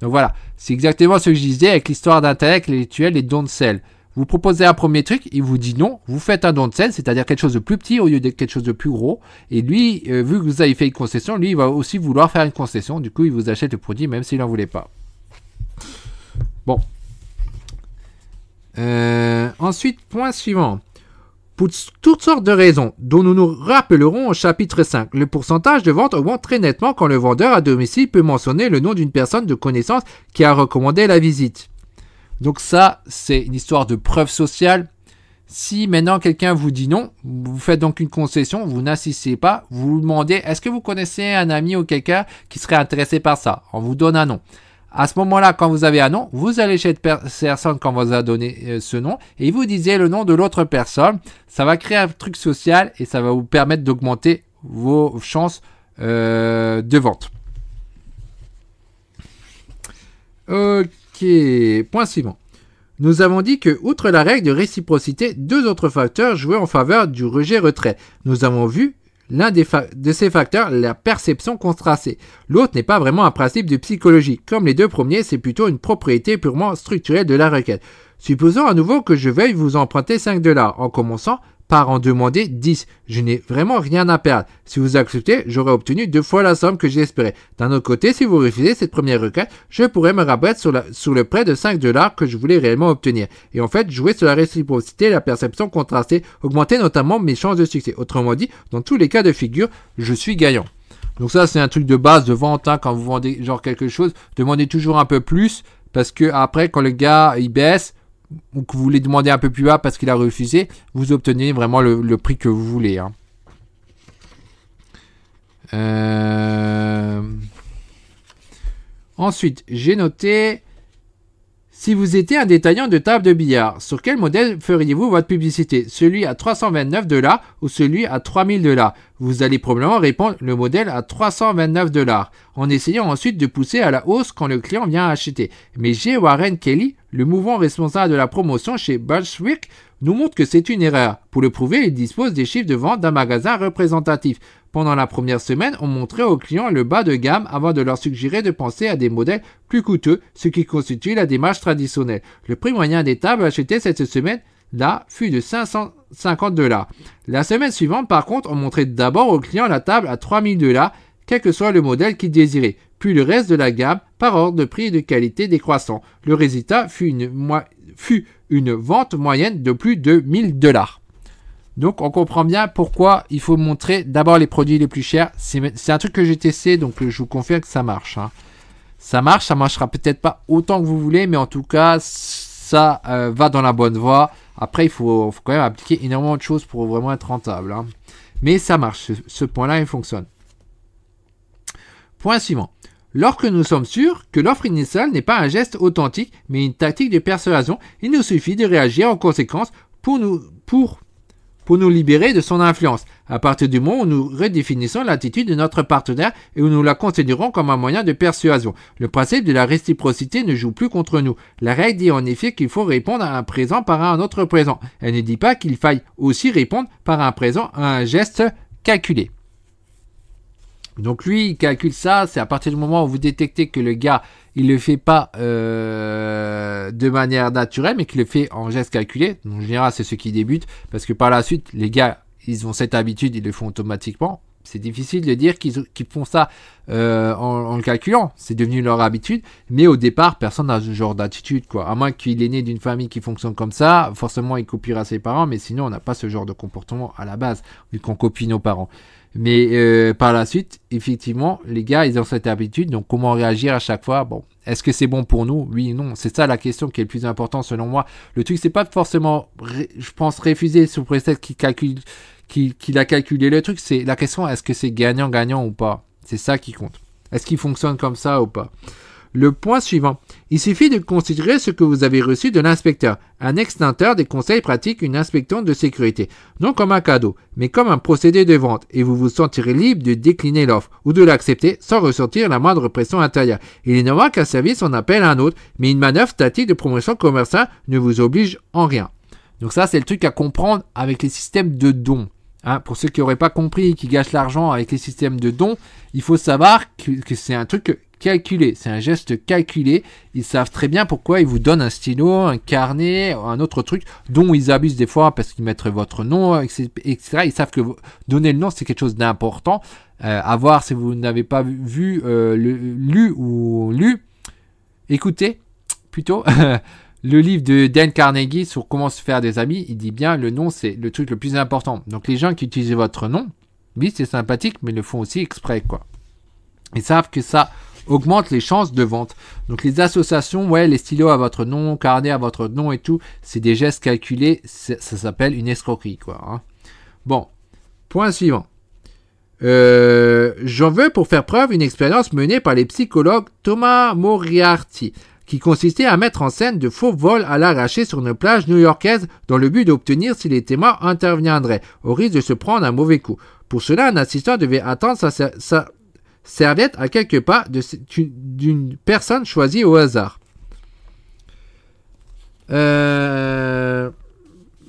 Speaker 1: Donc voilà, c'est exactement ce que je disais avec l'histoire d'intérêt les rituels, les dons de sel. Vous proposez un premier truc, il vous dit non, vous faites un don de sel, c'est-à-dire quelque chose de plus petit au lieu de quelque chose de plus gros. Et lui, euh, vu que vous avez fait une concession, lui, il va aussi vouloir faire une concession. Du coup, il vous achète le produit même s'il n'en voulait pas. Bon. Euh, ensuite, point suivant pour toutes sortes de raisons, dont nous nous rappellerons au chapitre 5. Le pourcentage de vente augmente très nettement quand le vendeur à domicile peut mentionner le nom d'une personne de connaissance qui a recommandé la visite. Donc ça, c'est une histoire de preuve sociale. Si maintenant quelqu'un vous dit non, vous faites donc une concession, vous n'assistez pas, vous demandez est-ce que vous connaissez un ami ou quelqu'un qui serait intéressé par ça On vous donne un nom. À ce moment-là, quand vous avez un nom, vous allez chez cette personne quand vous a donné euh, ce nom et vous disiez le nom de l'autre personne. Ça va créer un truc social et ça va vous permettre d'augmenter vos chances euh, de vente. Ok, point suivant. Nous avons dit que, outre la règle de réciprocité, deux autres facteurs jouaient en faveur du rejet-retrait. Nous avons vu L'un de ces facteurs, la perception contrastée. L'autre n'est pas vraiment un principe de psychologie. Comme les deux premiers, c'est plutôt une propriété purement structurelle de la requête. Supposons à nouveau que je veuille vous emprunter 5 dollars. En commençant, par en demander 10. Je n'ai vraiment rien à perdre. Si vous acceptez, j'aurai obtenu deux fois la somme que j'espérais. D'un autre côté, si vous refusez cette première requête, je pourrais me rabattre sur, le prêt de 5 dollars que je voulais réellement obtenir. Et en fait, jouer sur la réciprocité et la perception contrastée augmenter notamment mes chances de succès. Autrement dit, dans tous les cas de figure, je suis gagnant. Donc ça, c'est un truc de base de vente. Hein. quand vous vendez genre quelque chose, demandez toujours un peu plus parce que après, quand le gars il baisse, ou que vous voulez demander un peu plus bas parce qu'il a refusé, vous obtenez vraiment le, prix que vous voulez. Hein. Euh, ensuite, j'ai noté si vous étiez un détaillant de table de billard, sur quel modèle feriez-vous votre publicité Celui à 329 dollars ou celui à 3000 dollars Vous allez probablement répondre le modèle à 329 dollars, en essayant ensuite de pousser à la hausse quand le client vient acheter. Mais J. Warren Kelly, le mouvement responsable de la promotion chez Bushwick, nous montre que c'est une erreur. Pour le prouver, il dispose des chiffres de vente d'un magasin représentatif. Pendant la première semaine, on montrait aux clients le bas de gamme avant de leur suggérer de penser à des modèles plus coûteux, ce qui constitue la démarche traditionnelle. Le prix moyen des tables achetées cette semaine là fut de 550 dollars. La semaine suivante, par contre, on montrait d'abord aux clients la table à 3000 dollars, quel que soit le modèle qu'ils désiraient, puis le reste de la gamme par ordre de prix et de qualité décroissant. Le résultat fut une, fut une vente moyenne de plus de 1000 dollars. Donc on comprend bien pourquoi il faut montrer d'abord les produits les plus chers. C'est un truc que j'ai testé, donc euh, je vous confirme que ça marche. Hein. Ça marche, ça marchera peut-être pas autant que vous voulez, mais en tout cas, ça euh, va dans la bonne voie. Après, il faut, quand même appliquer énormément de choses pour vraiment être rentable. Hein. Mais ça marche, ce, point-là, il fonctionne. Point suivant. Lorsque nous sommes sûrs que l'offre initiale n'est pas un geste authentique, mais une tactique de persuasion, il nous suffit de réagir en conséquence pour nous, pour pour nous libérer de son influence, à partir du moment où nous redéfinissons l'attitude de notre partenaire et où nous la considérons comme un moyen de persuasion. Le principe de la réciprocité ne joue plus contre nous. La règle dit en effet qu'il faut répondre à un présent par un autre présent. Elle ne dit pas qu'il faille aussi répondre par un présent à un geste calculé. Donc lui, il calcule ça, c'est à partir du moment où vous détectez que le gars il le fait pas euh, de manière naturelle, mais qu'il le fait en geste calculé. Donc, en général, c'est ce qui débute. parce que par la suite, les gars, ils ont cette habitude, ils le font automatiquement. C'est difficile de dire qu'ils font ça euh, en, le calculant. C'est devenu leur habitude. Mais au départ, personne n'a ce genre d'attitude. quoi. À moins qu'il est né d'une famille qui fonctionne comme ça, forcément, il copiera ses parents. Mais sinon, on n'a pas ce genre de comportement à la base, vu qu'on copie nos parents. Mais euh, par la suite, effectivement, les gars, ils ont cette habitude. Donc, comment réagir à chaque fois Bon, est-ce que c'est bon pour nous Oui, non. C'est ça la question qui est le plus important selon moi. Le truc, c'est pas forcément, je pense, refuser sous prétexte qu'il calcule, qu'il a calculé le truc. C'est la question, est-ce que c'est gagnant-gagnant ou pas C'est ça qui compte. Est-ce qu'il fonctionne comme ça ou pas le point suivant. Il suffit de considérer ce que vous avez reçu de l'inspecteur, un extinteur des conseils pratiques une inspectante de sécurité, non comme un cadeau, mais comme un procédé de vente, et vous vous sentirez libre de décliner l'offre ou de l'accepter sans ressentir la moindre pression intérieure. Il est normal qu'un service en appelle un autre, mais une manœuvre statique de promotion commerciale ne vous oblige en rien. Donc ça, c'est le truc à comprendre avec les systèmes de dons. Hein, pour ceux qui n'auraient pas compris et qui gâchent l'argent avec les systèmes de dons, il faut savoir que, que c'est un truc calculé, c'est un geste calculé. Ils savent très bien pourquoi ils vous donnent un stylo, un carnet, un autre truc dont ils abusent des fois parce qu'ils mettent votre nom, etc. Ils savent que donner le nom c'est quelque chose d'important. Euh, à voir si vous n'avez pas vu, euh, lu ou lu, écoutez plutôt. le livre de Dan Carnegie sur comment se faire des amis, il dit bien le nom c'est le truc le plus important. Donc les gens qui utilisent votre nom, oui c'est sympathique, mais le font aussi exprès quoi. Ils savent que ça, augmente les chances de vente. Donc les associations, ouais, les stylos à votre nom, carnet à votre nom et tout, c'est des gestes calculés, ça s'appelle une escroquerie, quoi. Hein. Bon, point suivant. Euh, j'en veux pour faire preuve une expérience menée par les psychologues Thomas Moriarty, qui consistait à mettre en scène de faux vols à l'arraché sur une plage new-yorkaise dans le but d'obtenir si les témoins interviendraient, au risque de se prendre un mauvais coup. Pour cela, un assistant devait attendre sa, serviette à quelques pas d'une personne choisie au hasard. Euh,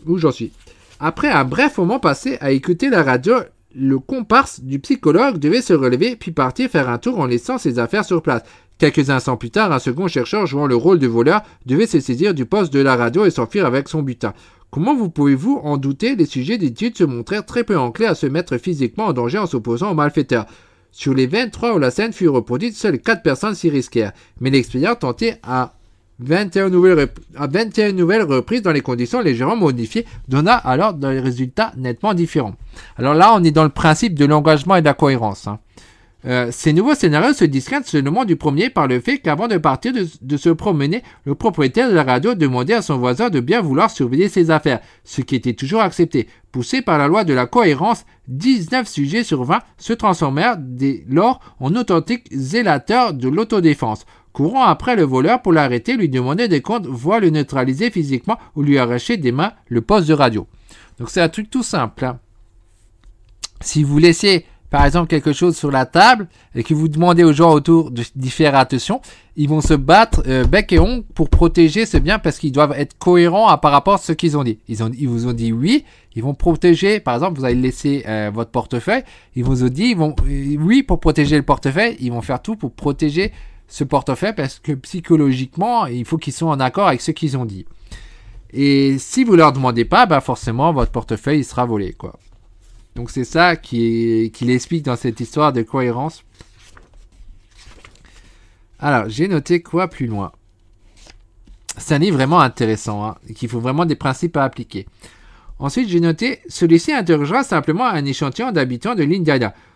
Speaker 1: où j'en suis Après un bref moment passé à écouter la radio, le comparse du psychologue devait se relever puis partir faire un tour en laissant ses affaires sur place. Quelques instants plus tard, un second chercheur jouant le rôle de voleur devait se saisir du poste de la radio et s'enfuir avec son butin. Comment vous pouvez-vous en douter Les sujets d'études se montrèrent très peu enclins à se mettre physiquement en danger en s'opposant aux malfaiteurs. Sur les 23 où la scène fut reproduite, seules 4 personnes s'y risquèrent, mais l'expédient tentait à 21 nouvelles, à 21 nouvelles reprises dans les conditions légèrement modifiées, donna alors des résultats nettement différents. Alors là, on est dans le principe de l'engagement et de la cohérence. Hein. Euh, ces nouveaux scénarios se discrètent seulement du premier par le fait qu'avant de partir de, se promener, le propriétaire de la radio demandait à son voisin de bien vouloir surveiller ses affaires, ce qui était toujours accepté. Poussé par la loi de la cohérence, 19 sujets sur 20 se transformèrent dès lors en authentiques zélateurs de l'autodéfense. Courant après le voleur pour l'arrêter, lui demander des comptes, voire le neutraliser physiquement ou lui arracher des mains le poste de radio. Donc c'est un truc tout simple. Hein. Si vous laissez par exemple quelque chose sur la table et que vous demandez aux gens autour d'y faire attention, ils vont se battre euh, bec et ongle pour protéger ce bien parce qu'ils doivent être cohérents par rapport à ce qu'ils ont dit. Ils, ont, ils vous ont dit oui, ils vont protéger, par exemple, vous allez laisser euh, votre portefeuille, ils vous ont dit ils vont, euh, oui pour protéger le portefeuille, ils vont faire tout pour protéger ce portefeuille parce que psychologiquement, il faut qu'ils soient en accord avec ce qu'ils ont dit. Et si vous leur demandez pas, bah, forcément votre portefeuille il sera volé quoi. Donc c'est ça qui, qui l'explique dans cette histoire de cohérence. Alors, j'ai noté quoi plus loin C'est un livre vraiment intéressant, hein, qu'il faut vraiment des principes à appliquer. Ensuite, j'ai noté, celui-ci interrogera simplement un échantillon d'habitants de l'île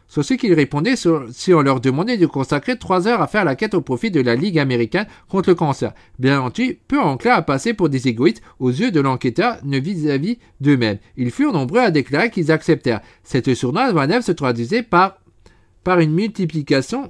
Speaker 1: sur ce qu'ils répondaient si on leur demandait de consacrer trois heures à faire la quête au profit de la Ligue américaine contre le cancer. Bien entendu, peu enclins à passer pour des égoïstes aux yeux de l'enquêteur ne vis-à-vis d'eux-mêmes. Ils furent nombreux à déclarer qu'ils acceptèrent. Cette sournoise se traduisait par, par une multiplication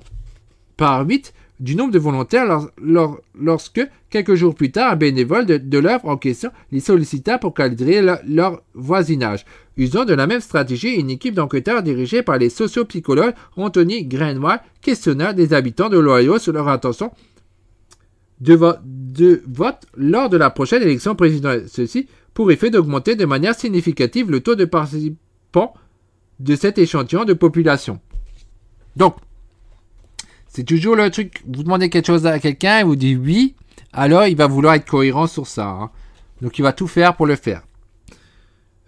Speaker 1: par huit du nombre de volontaires lorsque, quelques jours plus tard, un bénévole de, l'œuvre en question les sollicita pour calibrer leur voisinage. Usant de la même stratégie, une équipe d'enquêteurs dirigée par les sociopsychologues Anthony Greenwald questionna des habitants de l'Ohio sur leur intention de, vote lors de la prochaine élection présidentielle. Ceci pour effet d'augmenter de manière significative le taux de participants de cet échantillon de population. Donc, c'est toujours le truc, vous demandez quelque chose à quelqu'un, il vous dit oui, alors il va vouloir être cohérent sur ça. Hein. Donc il va tout faire pour le faire.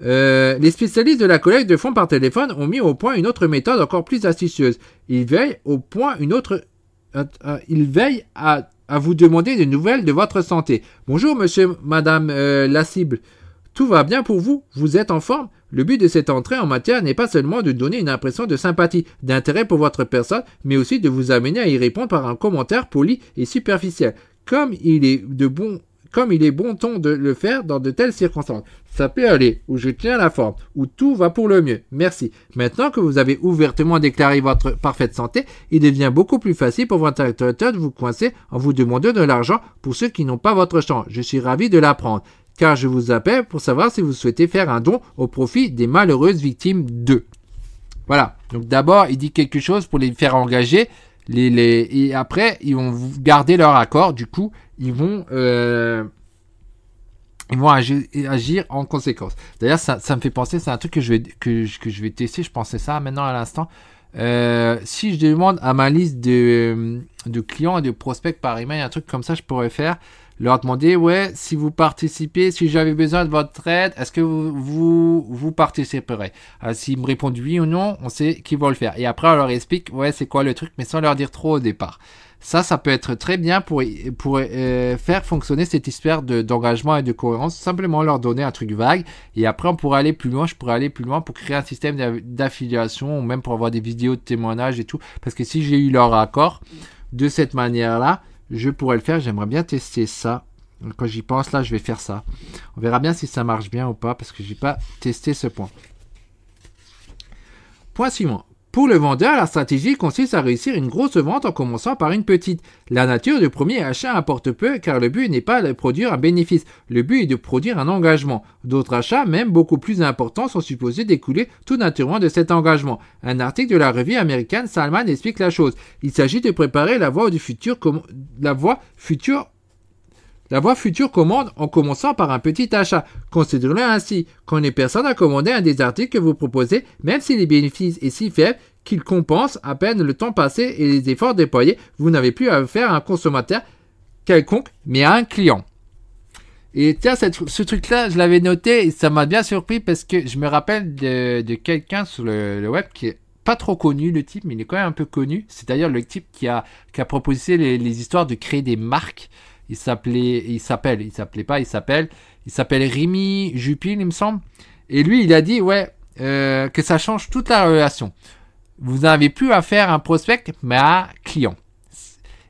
Speaker 1: Euh, les spécialistes de la collecte de fonds par téléphone ont mis au point une autre méthode encore plus astucieuse. Ils veillent au point une autre. Euh, euh, ils veillent à, vous demander des nouvelles de votre santé. Bonjour, monsieur, madame la cible. Tout va bien pour vous, vous êtes en forme. Le but de cette entrée en matière n'est pas seulement de donner une impression de sympathie, d'intérêt pour votre personne, mais aussi de vous amener à y répondre par un commentaire poli et superficiel, comme il est de bon comme il est bon ton de le faire dans de telles circonstances. Ça peut aller, où je tiens la forme, où tout va pour le mieux. Merci. Maintenant que vous avez ouvertement déclaré votre parfaite santé, il devient beaucoup plus facile pour votre interlocuteur de vous coincer en vous demandant de l'argent pour ceux qui n'ont pas votre chance. Je suis ravi de l'apprendre car je vous appelle pour savoir si vous souhaitez faire un don au profit des malheureuses victimes d'eux. Voilà. Donc d'abord, il dit quelque chose pour les faire engager. Les, les, et après, ils vont garder leur accord. Du coup, ils vont, euh, ils vont agir, en conséquence. D'ailleurs, ça, me fait penser, c'est un truc que je, vais, que, je vais tester. Je pensais ça maintenant à l'instant. Euh, si je demande à ma liste de, de, clients et de prospects par email, un truc comme ça, je pourrais faire leur demander, ouais, si vous participez, si j'avais besoin de votre aide, est-ce que vous, vous, participerez euh, S'ils me répondent oui ou non, on sait qu'ils vont le faire. Et après, on leur explique, ouais, c'est quoi le truc, mais sans leur dire trop au départ. Ça, ça peut être très bien pour, pour euh, faire fonctionner cette histoire d'engagement et de cohérence. Simplement leur donner un truc vague. Et après, on pourrait aller plus loin. Je pourrais aller plus loin pour créer un système d'affiliation ou même pour avoir des vidéos de témoignages et tout. Parce que si j'ai eu leur accord de cette manière-là, je pourrais le faire. J'aimerais bien tester ça. Quand j'y pense, là, je vais faire ça. On verra bien si ça marche bien ou pas, parce que je n'ai pas testé ce point. Point suivant. Pour le vendeur, la stratégie consiste à réussir une grosse vente en commençant par une petite. La nature du premier achat importe peu car le but n'est pas de produire un bénéfice, le but est de produire un engagement. D'autres achats, même beaucoup plus importants, sont supposés découler tout naturellement de cet engagement. Un article de la revue américaine Salman explique la chose. Il s'agit de préparer la voie du futur, la voie future la voie future commande en commençant par un petit achat. Considérez-le ainsi, quand une personne à commandé un des articles que vous proposez, même si les bénéfices est si faible qu'il compense à peine le temps passé et les efforts déployés, vous n'avez plus à faire à un consommateur quelconque, mais à un client. Et tiens, ce truc-là, je l'avais noté et ça m'a bien surpris parce que je me rappelle de, quelqu'un sur le, web qui est pas trop connu, le type, mais il est quand même un peu connu. C'est d'ailleurs le type qui a, qui a proposé les histoires de créer des marques. Il s'appelait, il s'appelle, il s'appelait pas, il s'appelle, il s'appelle Rémi Jupil, il me semble. Et lui, il a dit, ouais, euh, que ça change toute la relation. Vous n'avez plus à faire un prospect, mais à client.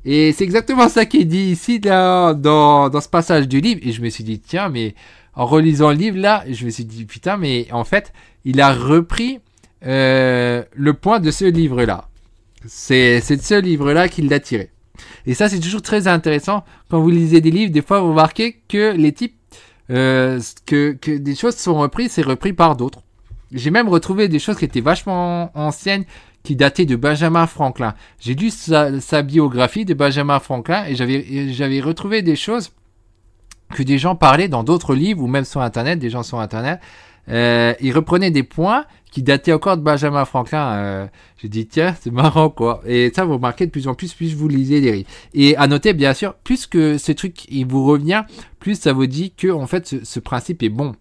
Speaker 1: Et c'est exactement ça qui est dit ici dans, dans, ce passage du livre. Et je me suis dit, tiens, mais en relisant le livre là, je me suis dit, putain, mais en fait, il a repris euh, le point de ce livre là. C'est de ce livre là qu'il l'a tiré. Et ça, c'est toujours très intéressant. Quand vous lisez des livres, des fois, vous remarquez que les types, euh, que, des choses sont reprises, c'est repris par d'autres. J'ai même retrouvé des choses qui étaient vachement anciennes, qui dataient de Benjamin Franklin. J'ai lu sa, biographie de Benjamin Franklin et j'avais retrouvé des choses que des gens parlaient dans d'autres livres ou même sur Internet, des gens sur Internet. Euh, ils reprenaient des points qui datait encore de Benjamin Franklin. Euh, j'ai dit, tiens, c'est marrant, quoi. Et ça, vous remarquez de plus en plus, plus vous lisez les rires Et à noter, bien sûr, plus que ce truc, il vous revient, plus ça vous dit que, en fait, ce, principe est bon.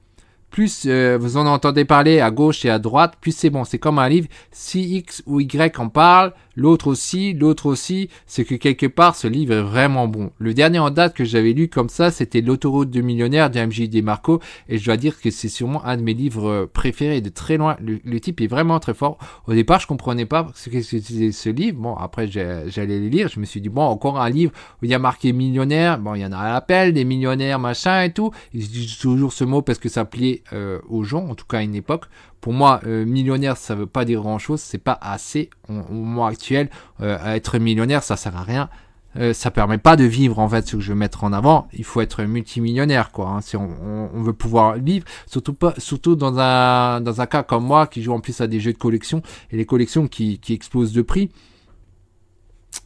Speaker 1: Plus euh, vous en entendez parler à gauche et à droite, plus c'est bon. C'est comme un livre, si X ou Y en parle, l'autre aussi, l'autre aussi, c'est que quelque part ce livre est vraiment bon. Le dernier en date que j'avais lu comme ça, c'était L'autoroute de millionnaire de Marco et je dois dire que c'est sûrement un de mes livres euh, préférés de très loin. Le, type est vraiment très fort. Au départ, je comprenais pas ce que c'était ce livre. Bon, après j'allais le lire, je me suis dit bon, encore un livre où il y a marqué millionnaire, bon, il y en a à l'appel des millionnaires, machin et tout. Ils utilisent toujours ce mot parce que ça plaît euh, aux gens, en tout cas à une époque. Pour moi, euh, millionnaire, ça ne veut pas dire grand-chose. C'est pas assez au moment actuel. Euh, à être millionnaire, ça sert à rien. ça euh, ça permet pas de vivre en fait ce que je veux mettre en avant. Il faut être multimillionnaire quoi. Hein, si on, veut pouvoir vivre, surtout pas, surtout dans un dans un cas comme moi qui joue en plus à des jeux de collection et les collections qui qui explosent de prix.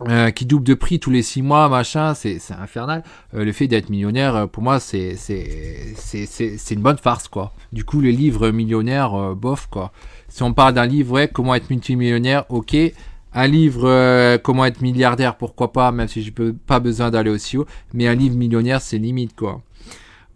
Speaker 1: Euh, qui double de prix tous les six mois, machin, c'est infernal. Euh, le fait d'être millionnaire, euh, pour moi, c'est une bonne farce, quoi. Du coup, les livres millionnaires, bof, quoi. Si on parle d'un livre, ouais, comment être multimillionnaire, ok. Un livre, comment être milliardaire, pourquoi pas, même si je peux pas besoin d'aller aussi haut. Mais un livre millionnaire, c'est limite, quoi.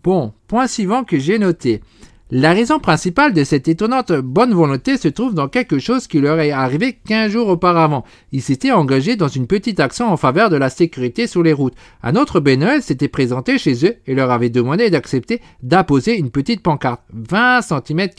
Speaker 1: Bon, point suivant que j'ai noté. La raison principale de cette étonnante bonne volonté se trouve dans quelque chose qui leur est arrivé 15 jours auparavant. Ils s'étaient engagés dans une petite action en faveur de la sécurité sur les routes. Un autre bénévole s'était présenté chez eux et leur avait demandé d'accepter d'apposer une petite pancarte, 20 cm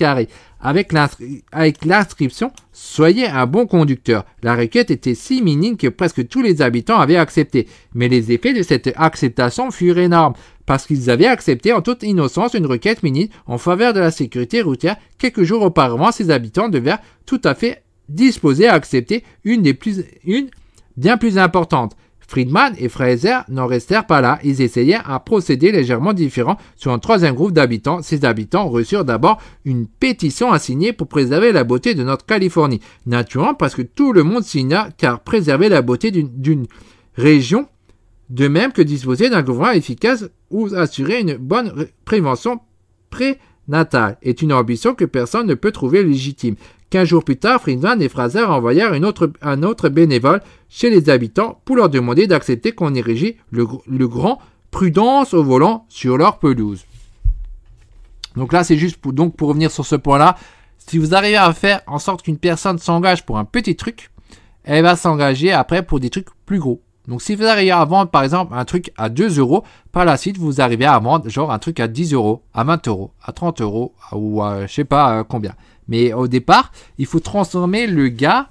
Speaker 1: avec l'inscription Soyez un bon conducteur. La requête était si minime que presque tous les habitants avaient accepté. Mais les effets de cette acceptation furent énormes, parce qu'ils avaient accepté en toute innocence une requête minime en faveur de la sécurité routière. Quelques jours auparavant, ces habitants devaient tout à fait disposés à accepter une des plus, une bien plus importante. Friedman et Fraser n'en restèrent pas là. Ils essayèrent un procédé légèrement différent sur un troisième groupe d'habitants. Ces habitants reçurent d'abord une pétition à signer pour préserver la beauté de notre Californie. Naturellement parce que tout le monde signa car préserver la beauté d'une région de même que disposer d'un gouvernement efficace ou assurer une bonne prévention pré natale est une ambition que personne ne peut trouver légitime. Quinze jours plus tard, Friedman et Fraser envoyèrent un autre bénévole chez les habitants pour leur demander d'accepter qu'on érige le, grand prudence au volant sur leur pelouse. Donc là, c'est juste pour, donc pour revenir sur ce point-là. Si vous arrivez à faire en sorte qu'une personne s'engage pour un petit truc, elle va s'engager après pour des trucs plus gros. Donc si vous arrivez à vendre par exemple un truc à 2 euros, par la suite vous arrivez à vendre genre un truc à 10 euros, à 20 euros, à 30 euros ou à, je sais pas euh, combien. Mais au départ, il faut transformer le gars,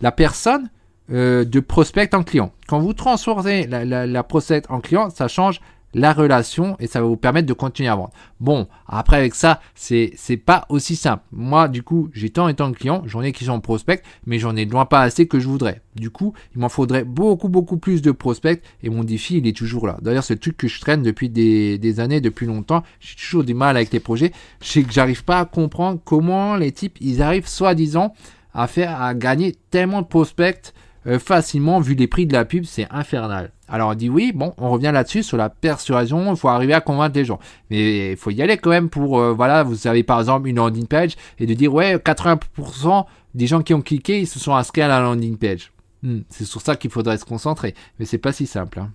Speaker 1: la personne euh, de prospect en client. Quand vous transformez la, la prospect en client, ça change la relation et ça va vous permettre de continuer à vendre. Bon, après avec ça, c'est pas aussi simple. Moi, du coup, j'ai tant et tant de clients, j'en ai qui sont prospects, mais j'en ai loin pas assez que je voudrais. Du coup, il m'en faudrait beaucoup, beaucoup plus de prospects et mon défi, il est toujours là. D'ailleurs, c'est le truc que je traîne depuis des, années, depuis longtemps. J'ai toujours du mal avec les projets. Je que j'arrive pas à comprendre comment les types, ils arrivent soi-disant à faire, à gagner tellement de prospects euh, facilement vu les prix de la pub, c'est infernal. Alors on dit oui, bon, on revient là-dessus sur la persuasion, il faut arriver à convaincre les gens. Mais il faut y aller quand même pour, euh, voilà, vous avez par exemple une landing page et de dire ouais, 80% des gens qui ont cliqué, ils se sont inscrits à la landing page. Hmm, c'est sur ça qu'il faudrait se concentrer, mais c'est pas si simple. Hein.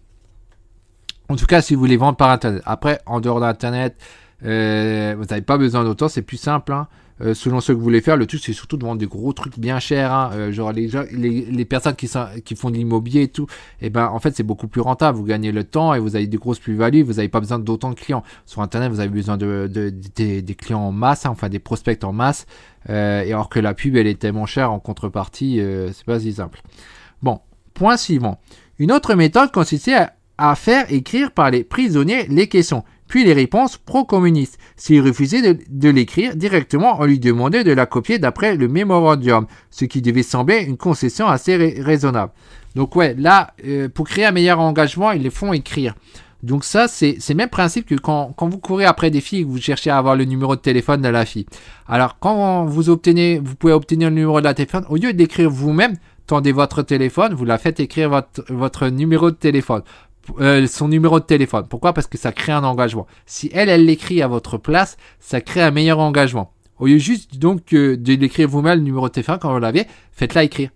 Speaker 1: En tout cas, si vous voulez vendre par internet. Après, en dehors d'internet, euh, vous n'avez pas besoin d'autant, c'est plus simple. Hein. Euh, selon ce que vous voulez faire. Le truc, c'est surtout de vendre des gros trucs bien chers. Hein. Euh, genre, les, personnes qui, font de l'immobilier et tout, et eh ben, en fait, c'est beaucoup plus rentable. Vous gagnez le temps et vous avez des grosses plus-values. Vous n'avez pas besoin d'autant de clients. Sur Internet, vous avez besoin de, des, clients en masse, hein, enfin des prospects en masse. Euh, et alors que la pub, elle est tellement chère en contrepartie, c'est pas si simple. Bon, point suivant. Une autre méthode consistait à, à faire écrire par les prisonniers les questions puis les réponses pro-communistes, s'il refusait de, l'écrire directement on lui demandait de la copier d'après le mémorandum, ce qui devait sembler une concession assez raisonnable. Donc ouais, là, euh, pour créer un meilleur engagement, ils les font écrire. Donc ça, c'est le même principe que quand, quand, vous courez après des filles que vous cherchez à avoir le numéro de téléphone de la fille. Alors quand vous obtenez, vous pouvez obtenir le numéro de la téléphone, au lieu d'écrire vous-même, tendez votre téléphone, vous la faites écrire votre, votre numéro de téléphone. Euh, son numéro de téléphone. Pourquoi Parce que ça crée un engagement. Si elle, elle l'écrit à votre place, ça crée un meilleur engagement. Au lieu juste donc de l'écrire vous-même le numéro de téléphone quand vous l'avez, faites-la écrire.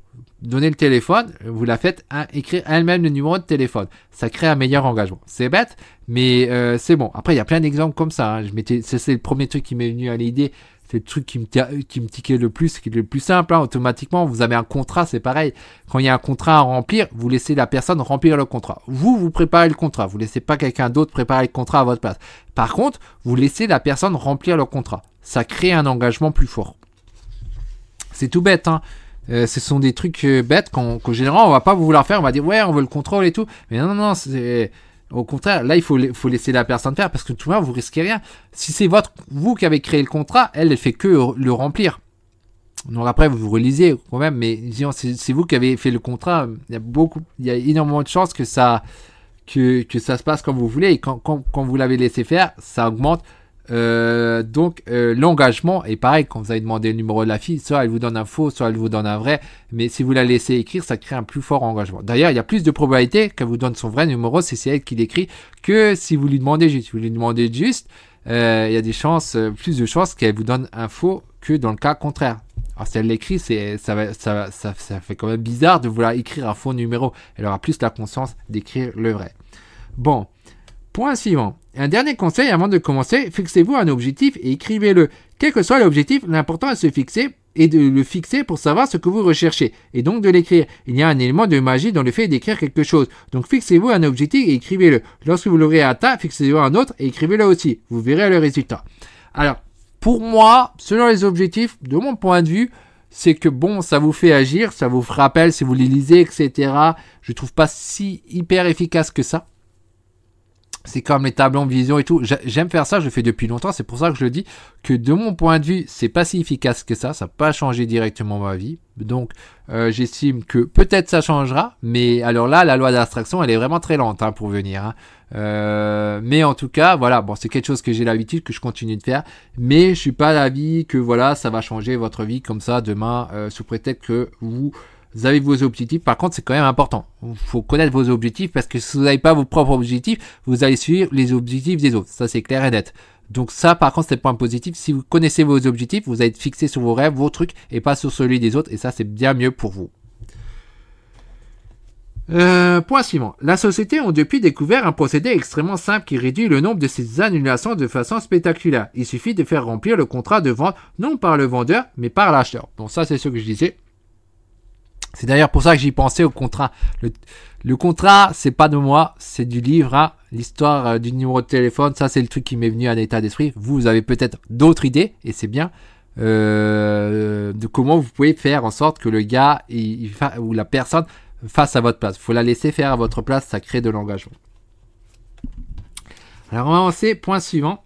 Speaker 1: Donnez le téléphone, vous la faites écrire elle-même le numéro de téléphone. Ça crée un meilleur engagement. C'est bête, mais euh, c'est bon. Après, il y a plein d'exemples comme ça. Hein. Je m'étais, c'est, le premier truc qui m'est venu à l'idée c'est le truc qui me, qui tiquait le plus, qui est le plus simple. Hein. Automatiquement, vous avez un contrat, c'est pareil. Quand il y a un contrat à remplir, vous laissez la personne remplir le contrat. Vous, vous préparez le contrat. Vous laissez pas quelqu'un d'autre préparer le contrat à votre place. Par contre, vous laissez la personne remplir le contrat. Ça crée un engagement plus fort. C'est tout bête, hein. Euh, ce sont des trucs euh, bêtes qu'en général on va pas vouloir faire, on va dire ouais on veut le contrôle et tout, mais non non, non c'est au contraire, là, il faut, laisser la personne faire parce que tout vois, vous risquez rien. Si c'est vous qui avez créé le contrat, elle, ne fait que le remplir. Donc après, vous vous relisez quand même, mais disons, c'est vous qui avez fait le contrat. Il y a beaucoup, il y a énormément de chances que ça, que, ça se passe comme vous voulez. Et quand, quand vous l'avez laissé faire, ça augmente euh, donc euh, l'engagement est pareil quand vous allez demander le numéro de la fille, soit elle vous donne un faux, soit elle vous donne un vrai, mais si vous la laissez écrire, ça crée un plus fort engagement. D'ailleurs, il y a plus de probabilité qu'elle vous donne son vrai numéro si c'est elle qui l'écrit que si vous lui demandez juste. Si vous lui demandez juste, euh, il y a des chances, plus de chances qu'elle vous donne un faux que dans le cas contraire. Alors si elle l'écrit, ça, ça, ça fait quand même bizarre de vouloir écrire un faux numéro. Elle aura plus la conscience d'écrire le vrai. Bon, point suivant. Un dernier conseil avant de commencer, fixez-vous un objectif et écrivez-le. Quel que soit l'objectif, l'important est de se fixer et de le fixer pour savoir ce que vous recherchez, et donc de l'écrire. Il y a un élément de magie dans le fait d'écrire quelque chose. Donc fixez-vous un objectif et écrivez-le. Lorsque vous l'aurez atteint, fixez-vous un autre et écrivez-le aussi. Vous verrez le résultat. Alors, pour moi, selon les objectifs, de mon point de vue, c'est que bon, ça vous fait agir, ça vous rappelle si vous les lisez, etc. Je ne trouve pas si hyper efficace que ça c'est comme les tableaux de vision et tout. J'aime faire ça, je le fais depuis longtemps, c'est pour ça que je le dis, que de mon point de vue, c'est pas si efficace que ça, ça n'a pas changé directement ma vie. Donc euh, j'estime que peut-être ça changera, mais alors là, la loi d'abstraction, elle est vraiment très lente hein, pour venir. Hein. Euh, mais en tout cas, voilà, bon, c'est quelque chose que j'ai l'habitude, que je continue de faire, mais je suis pas d'avis que voilà, ça va changer votre vie comme ça demain, euh, sous prétexte que vous vous avez vos objectifs. Par contre, c'est quand même important. Il faut connaître vos objectifs parce que si vous n'avez pas vos propres objectifs, vous allez suivre les objectifs des autres. Ça, c'est clair et net. Donc ça, par contre, c'est le point positif. Si vous connaissez vos objectifs, vous allez être fixé sur vos rêves, vos trucs et pas sur celui des autres. Et ça, c'est bien mieux pour vous. Euh, point suivant. La société a depuis découvert un procédé extrêmement simple qui réduit le nombre de ces annulations de façon spectaculaire. Il suffit de faire remplir le contrat de vente non par le vendeur mais par l'acheteur. Bon, ça c'est ce que je disais. C'est d'ailleurs pour ça que j'y pensais au contrat. Le, contrat, c'est pas de moi, c'est du livre, hein. l'histoire euh, du numéro de téléphone. Ça, c'est le truc qui m'est venu à l'état d'esprit. Vous, vous avez peut-être d'autres idées, et c'est bien, euh, de comment vous pouvez faire en sorte que le gars ou la personne fasse à votre place. faut la laisser faire à votre place, ça crée de l'engagement. Alors, on va avancer. Point suivant.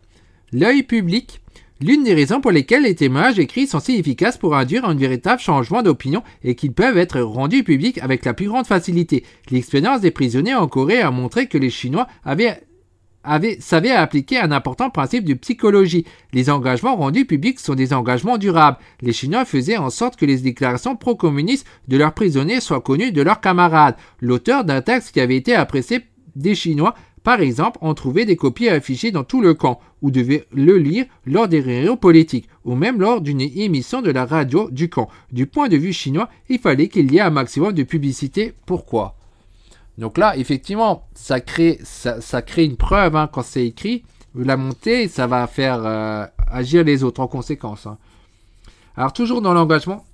Speaker 1: L'œil public L'une des raisons pour lesquelles les témoignages écrits sont si efficaces pour induire un véritable changement d'opinion est qu'ils peuvent être rendus publics avec la plus grande facilité. L'expérience des prisonniers en Corée a montré que les Chinois avaient appliquer un important principe de psychologie. Les engagements rendus publics sont des engagements durables. Les Chinois faisaient en sorte que les déclarations pro-communistes de leurs prisonniers soient connues de leurs camarades. L'auteur d'un texte qui avait été apprécié des Chinois par exemple, on trouvait des copies affichées dans tout le camp, ou devait le lire lors des réunions politiques, ou même lors d'une émission de la radio du camp. Du point de vue chinois, il fallait qu'il y ait un maximum de publicité. Pourquoi Donc là, effectivement, ça crée, ça, crée une preuve hein, quand c'est écrit. La montée, ça va faire euh, agir les autres en conséquence. Hein. Alors toujours dans l'engagement,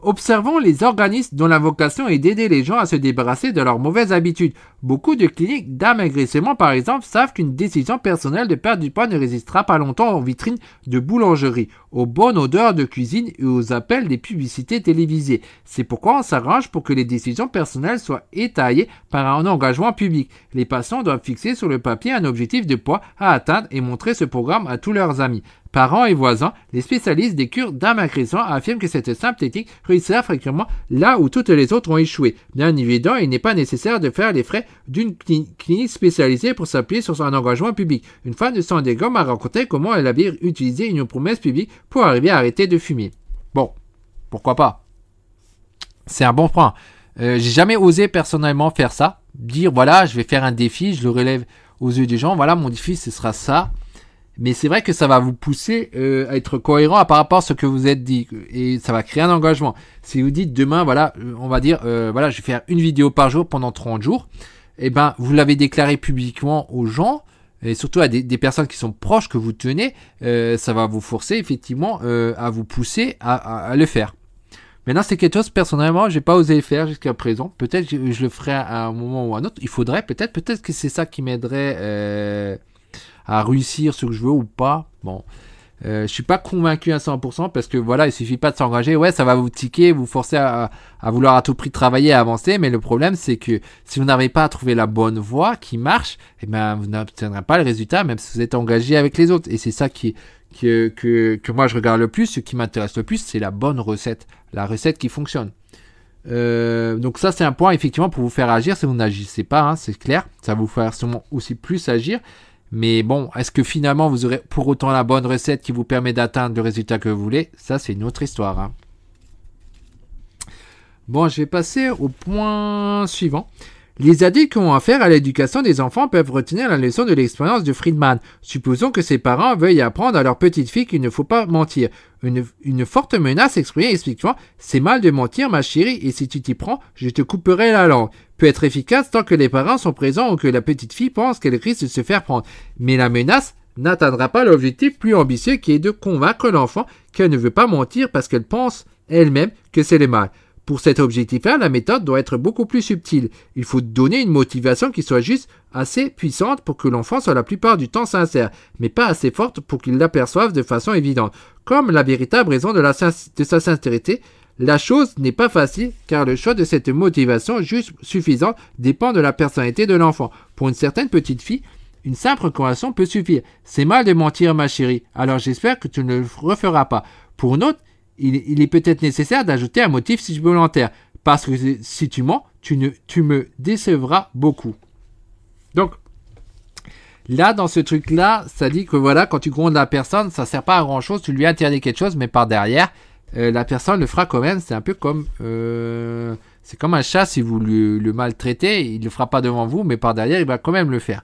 Speaker 1: Observons les organismes dont la vocation est d'aider les gens à se débarrasser de leurs mauvaises habitudes. Beaucoup de cliniques d'amaigrissement, par exemple, savent qu'une décision personnelle de perdre du poids ne résistera pas longtemps aux vitrines de boulangerie, aux bonnes odeurs de cuisine et aux appels des publicités télévisées. C'est pourquoi on s'arrange pour que les décisions personnelles soient étayées par un engagement public. Les patients doivent fixer sur le papier un objectif de poids à atteindre et montrer ce programme à tous leurs amis parents et voisins, les spécialistes des cures d'amagrisant affirment que cette simple technique réussira fréquemment là où toutes les autres ont échoué. Bien évidemment, il n'est pas nécessaire de faire les frais d'une clinique spécialisée pour s'appuyer sur son engagement public. Une femme de San Diego m'a raconté comment elle avait utilisé une promesse publique pour arriver à arrêter de fumer. Bon, pourquoi pas C'est un bon point. Euh, j'ai jamais osé personnellement faire ça, dire voilà, je vais faire un défi, je le relève aux yeux des gens, voilà mon défi, ce sera ça. Mais c'est vrai que ça va vous pousser euh, à être cohérent par rapport à ce que vous êtes dit et ça va créer un engagement. Si vous dites demain, voilà, euh, on va dire, euh, voilà, je vais faire une vidéo par jour pendant 30 jours, et eh ben, vous l'avez déclaré publiquement aux gens et surtout à des, personnes qui sont proches que vous tenez, ça va vous forcer effectivement à vous pousser à, le faire. Maintenant, c'est quelque chose, personnellement, j'ai pas osé faire jusqu'à présent. Peut-être je, je le ferai à un moment ou à un autre. Il faudrait, peut-être, peut-être que c'est ça qui m'aiderait euh, à réussir ce que je veux ou pas. Bon, euh, je suis pas convaincu à 100% parce que voilà, il suffit pas de s'engager. Ouais, ça va vous tiquer, vous forcer à, vouloir à tout prix travailler, et avancer. Mais le problème, c'est que si vous n'arrivez pas à trouver la bonne voie qui marche, eh ben, vous n'obtiendrez pas le résultat, même si vous êtes engagé avec les autres. Et c'est ça qui, euh, que, que, moi je regarde le plus, ce qui m'intéresse le plus, c'est la bonne recette, la recette qui fonctionne. Euh, donc ça c'est un point effectivement pour vous faire agir si vous n'agissez pas, hein, c'est clair, ça va vous faire sûrement aussi plus agir, mais bon, est-ce que finalement vous aurez pour autant la bonne recette qui vous permet d'atteindre le résultat que vous voulez Ça, c'est une autre histoire. Hein. Bon, je vais passer au point suivant. Les adultes qui ont affaire à l'éducation des enfants peuvent retenir la leçon de l'expérience de Friedman. Supposons que ses parents veuillent apprendre à leur petite fille qu'il ne faut pas mentir. Une, une forte menace exprimée expliquant C'est mal de mentir, ma chérie, et si tu t'y prends, je te couperai la langue peut être efficace tant que les parents sont présents ou que la petite fille pense qu'elle risque de se faire prendre. Mais la menace n'atteindra pas l'objectif plus ambitieux qui est de convaincre l'enfant qu'elle ne veut pas mentir parce qu'elle pense elle-même que c'est le mal. Pour cet objectif-là, la méthode doit être beaucoup plus subtile. Il faut donner une motivation qui soit juste assez puissante pour que l'enfant soit la plupart du temps sincère, mais pas assez forte pour qu'il l'aperçoive de façon évidente, comme la véritable raison de, sa sincérité. La chose n'est pas facile car le choix de cette motivation juste suffisante dépend de la personnalité de l'enfant. Pour une certaine petite fille, une simple correction peut suffire. C'est mal de mentir ma chérie, alors j'espère que tu ne le referas pas. Pour une autre, il, est peut-être nécessaire d'ajouter un motif si je volontaire, parce que si tu mens, tu, me décevras beaucoup. Donc, Là, dans ce truc-là, ça dit que voilà, quand tu grondes la personne, ça ne sert pas à grand-chose. Tu lui interdis quelque chose, mais par derrière, euh, la personne le fera quand même. C'est un peu comme, euh, c'est comme un chat si vous le, le, maltraitez, il le fera pas devant vous, mais par derrière, il va quand même le faire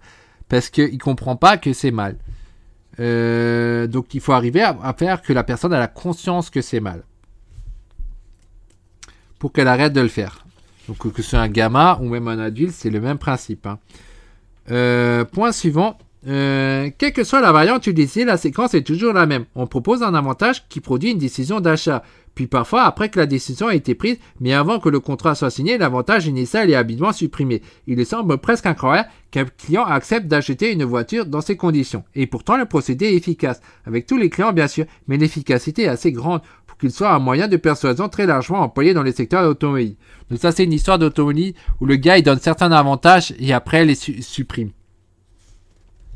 Speaker 1: parce qu'il comprend pas que c'est mal. Euh, donc il faut arriver à, faire que la personne a la conscience que c'est mal. Pour qu'elle arrête de le faire. Donc que ce soit un gamin ou même un adulte, c'est le même principe. Hein. Euh, point suivant, euh, quelle que soit la variante utilisée, la séquence est toujours la même. On propose un avantage qui produit une décision d'achat. Puis parfois, après que la décision a été prise, mais avant que le contrat soit signé, l'avantage initial est habilement supprimé. Il semble presque incroyable qu'un client accepte d'acheter une voiture dans ces conditions. Et pourtant, le procédé est efficace. Avec tous les clients, bien sûr, mais l'efficacité est assez grande pour qu'il soit un moyen de persuasion très largement employé dans les secteurs de Donc ça, c'est une histoire d'automobile où le gars, il donne certains avantages et après, les supprime.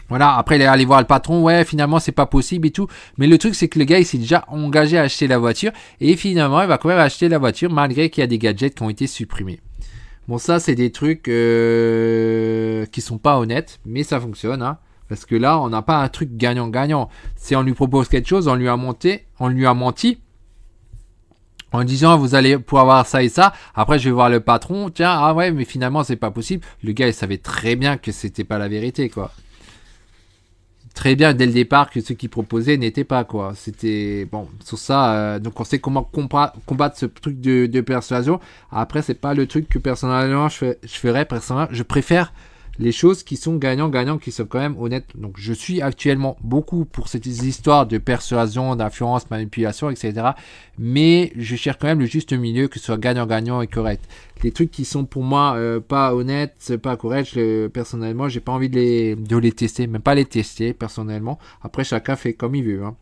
Speaker 1: Voilà, après il est allé voir le patron, ouais, finalement c'est pas possible et tout. Mais le truc c'est que le gars il s'est déjà engagé à acheter la voiture et finalement il va quand même acheter la voiture malgré qu'il y a des gadgets qui ont été supprimés. Bon ça c'est des trucs euh, qui sont pas honnêtes, mais ça fonctionne. Hein, parce que là on n'a pas un truc gagnant-gagnant. Si on lui propose quelque chose, on lui a monté, on lui a menti. En disant vous allez pouvoir avoir ça et ça, après je vais voir le patron, tiens ah ouais mais finalement c'est pas possible. Le gars il savait très bien que c'était pas la vérité quoi très bien dès le départ que ce qu'ils proposaient n'était pas quoi. C'était bon sur ça. Euh, donc on sait comment combattre ce truc de, de persuasion. Après c'est pas le truc que personnellement je, je ferais. Personnellement, je préfère les choses qui sont gagnant-gagnant, qui sont quand même honnêtes. Donc je suis actuellement beaucoup pour cette histoire de persuasion, d'influence, manipulation, etc. Mais je cherche quand même le juste milieu, que ce soit gagnant-gagnant et correct. Les trucs qui sont pour moi euh, pas honnêtes, pas corrects, je, personnellement, j'ai pas envie de les, les tester, même pas les tester personnellement. Après, chacun fait comme il veut. Hein.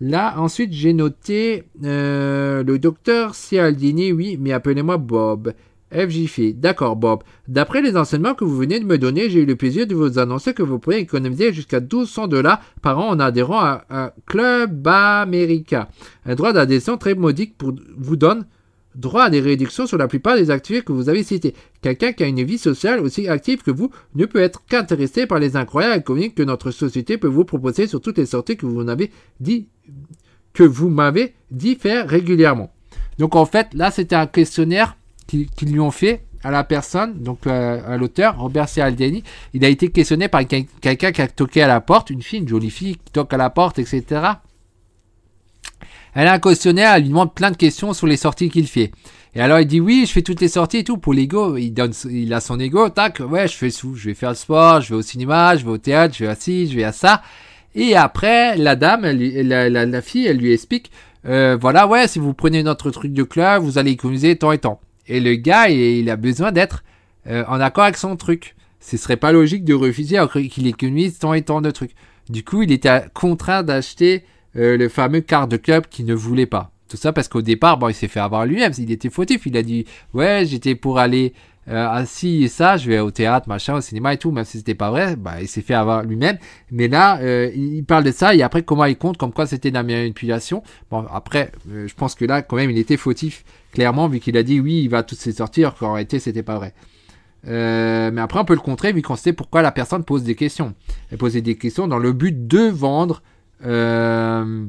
Speaker 1: Là, ensuite, j'ai noté euh, le docteur Cialdini, oui, mais appelez-moi Bob. FGFI, D'accord, Bob. D'après les enseignements que vous venez de me donner, j'ai eu le plaisir de vous annoncer que vous pouvez économiser jusqu'à 1200 dollars par an en adhérant à un Club America. Un droit d'adhésion très modique pour, vous donne droit à des réductions sur la plupart des activités que vous avez citées. Quelqu'un qui a une vie sociale aussi active que vous ne peut être qu'intéressé par les incroyables combien que notre société peut vous proposer sur toutes les sorties que vous m'avez dit, que vous m'avez dit faire régulièrement. Donc en fait, là c'était un questionnaire qu'ils lui ont fait à la personne, donc euh, à l'auteur, Robert Cialdini, il a été questionné par quelqu'un qui a toqué à la porte, une fille, une jolie fille qui toque à la porte, etc. Elle a un questionnaire, elle lui demande plein de questions sur les sorties qu'il fait. Et alors il dit oui, je fais toutes les sorties et tout pour l'ego. Il a son ego, tac, ouais, je fais je vais faire le sport, je vais au cinéma, je vais au théâtre, je vais à ci, je vais à ça. Et après, la dame, la, fille, elle lui explique, euh, voilà, ouais, si vous prenez notre truc de club, vous allez économiser tant et tant. Et le gars, il, a besoin d'être euh, en accord avec son truc. Ce serait pas logique de refuser qu'il économise tant et tant de trucs. Du coup, il était contraint d'acheter euh, le fameux quart de club qu'il ne voulait pas. Tout ça parce qu'au départ, bon, il s'est fait avoir lui-même, il était fautif. Il a dit Ouais, j'étais pour aller euh, assis ah, et ça, je vais au théâtre, machin, au cinéma et tout, même si c'était pas vrai, bah, il s'est fait avoir lui-même. Mais là, euh, il parle de ça et après comment il compte, comme quoi c'était une manipulation. Bon, après, euh, je pense que là, quand même, il était fautif, clairement, vu qu'il a dit oui, il va toutes ses sortir qu'en réalité, c'était pas vrai. mais après, on peut le contrer vu qu'on sait pourquoi la personne pose des questions. Elle posait des questions dans le but de vendre, euh,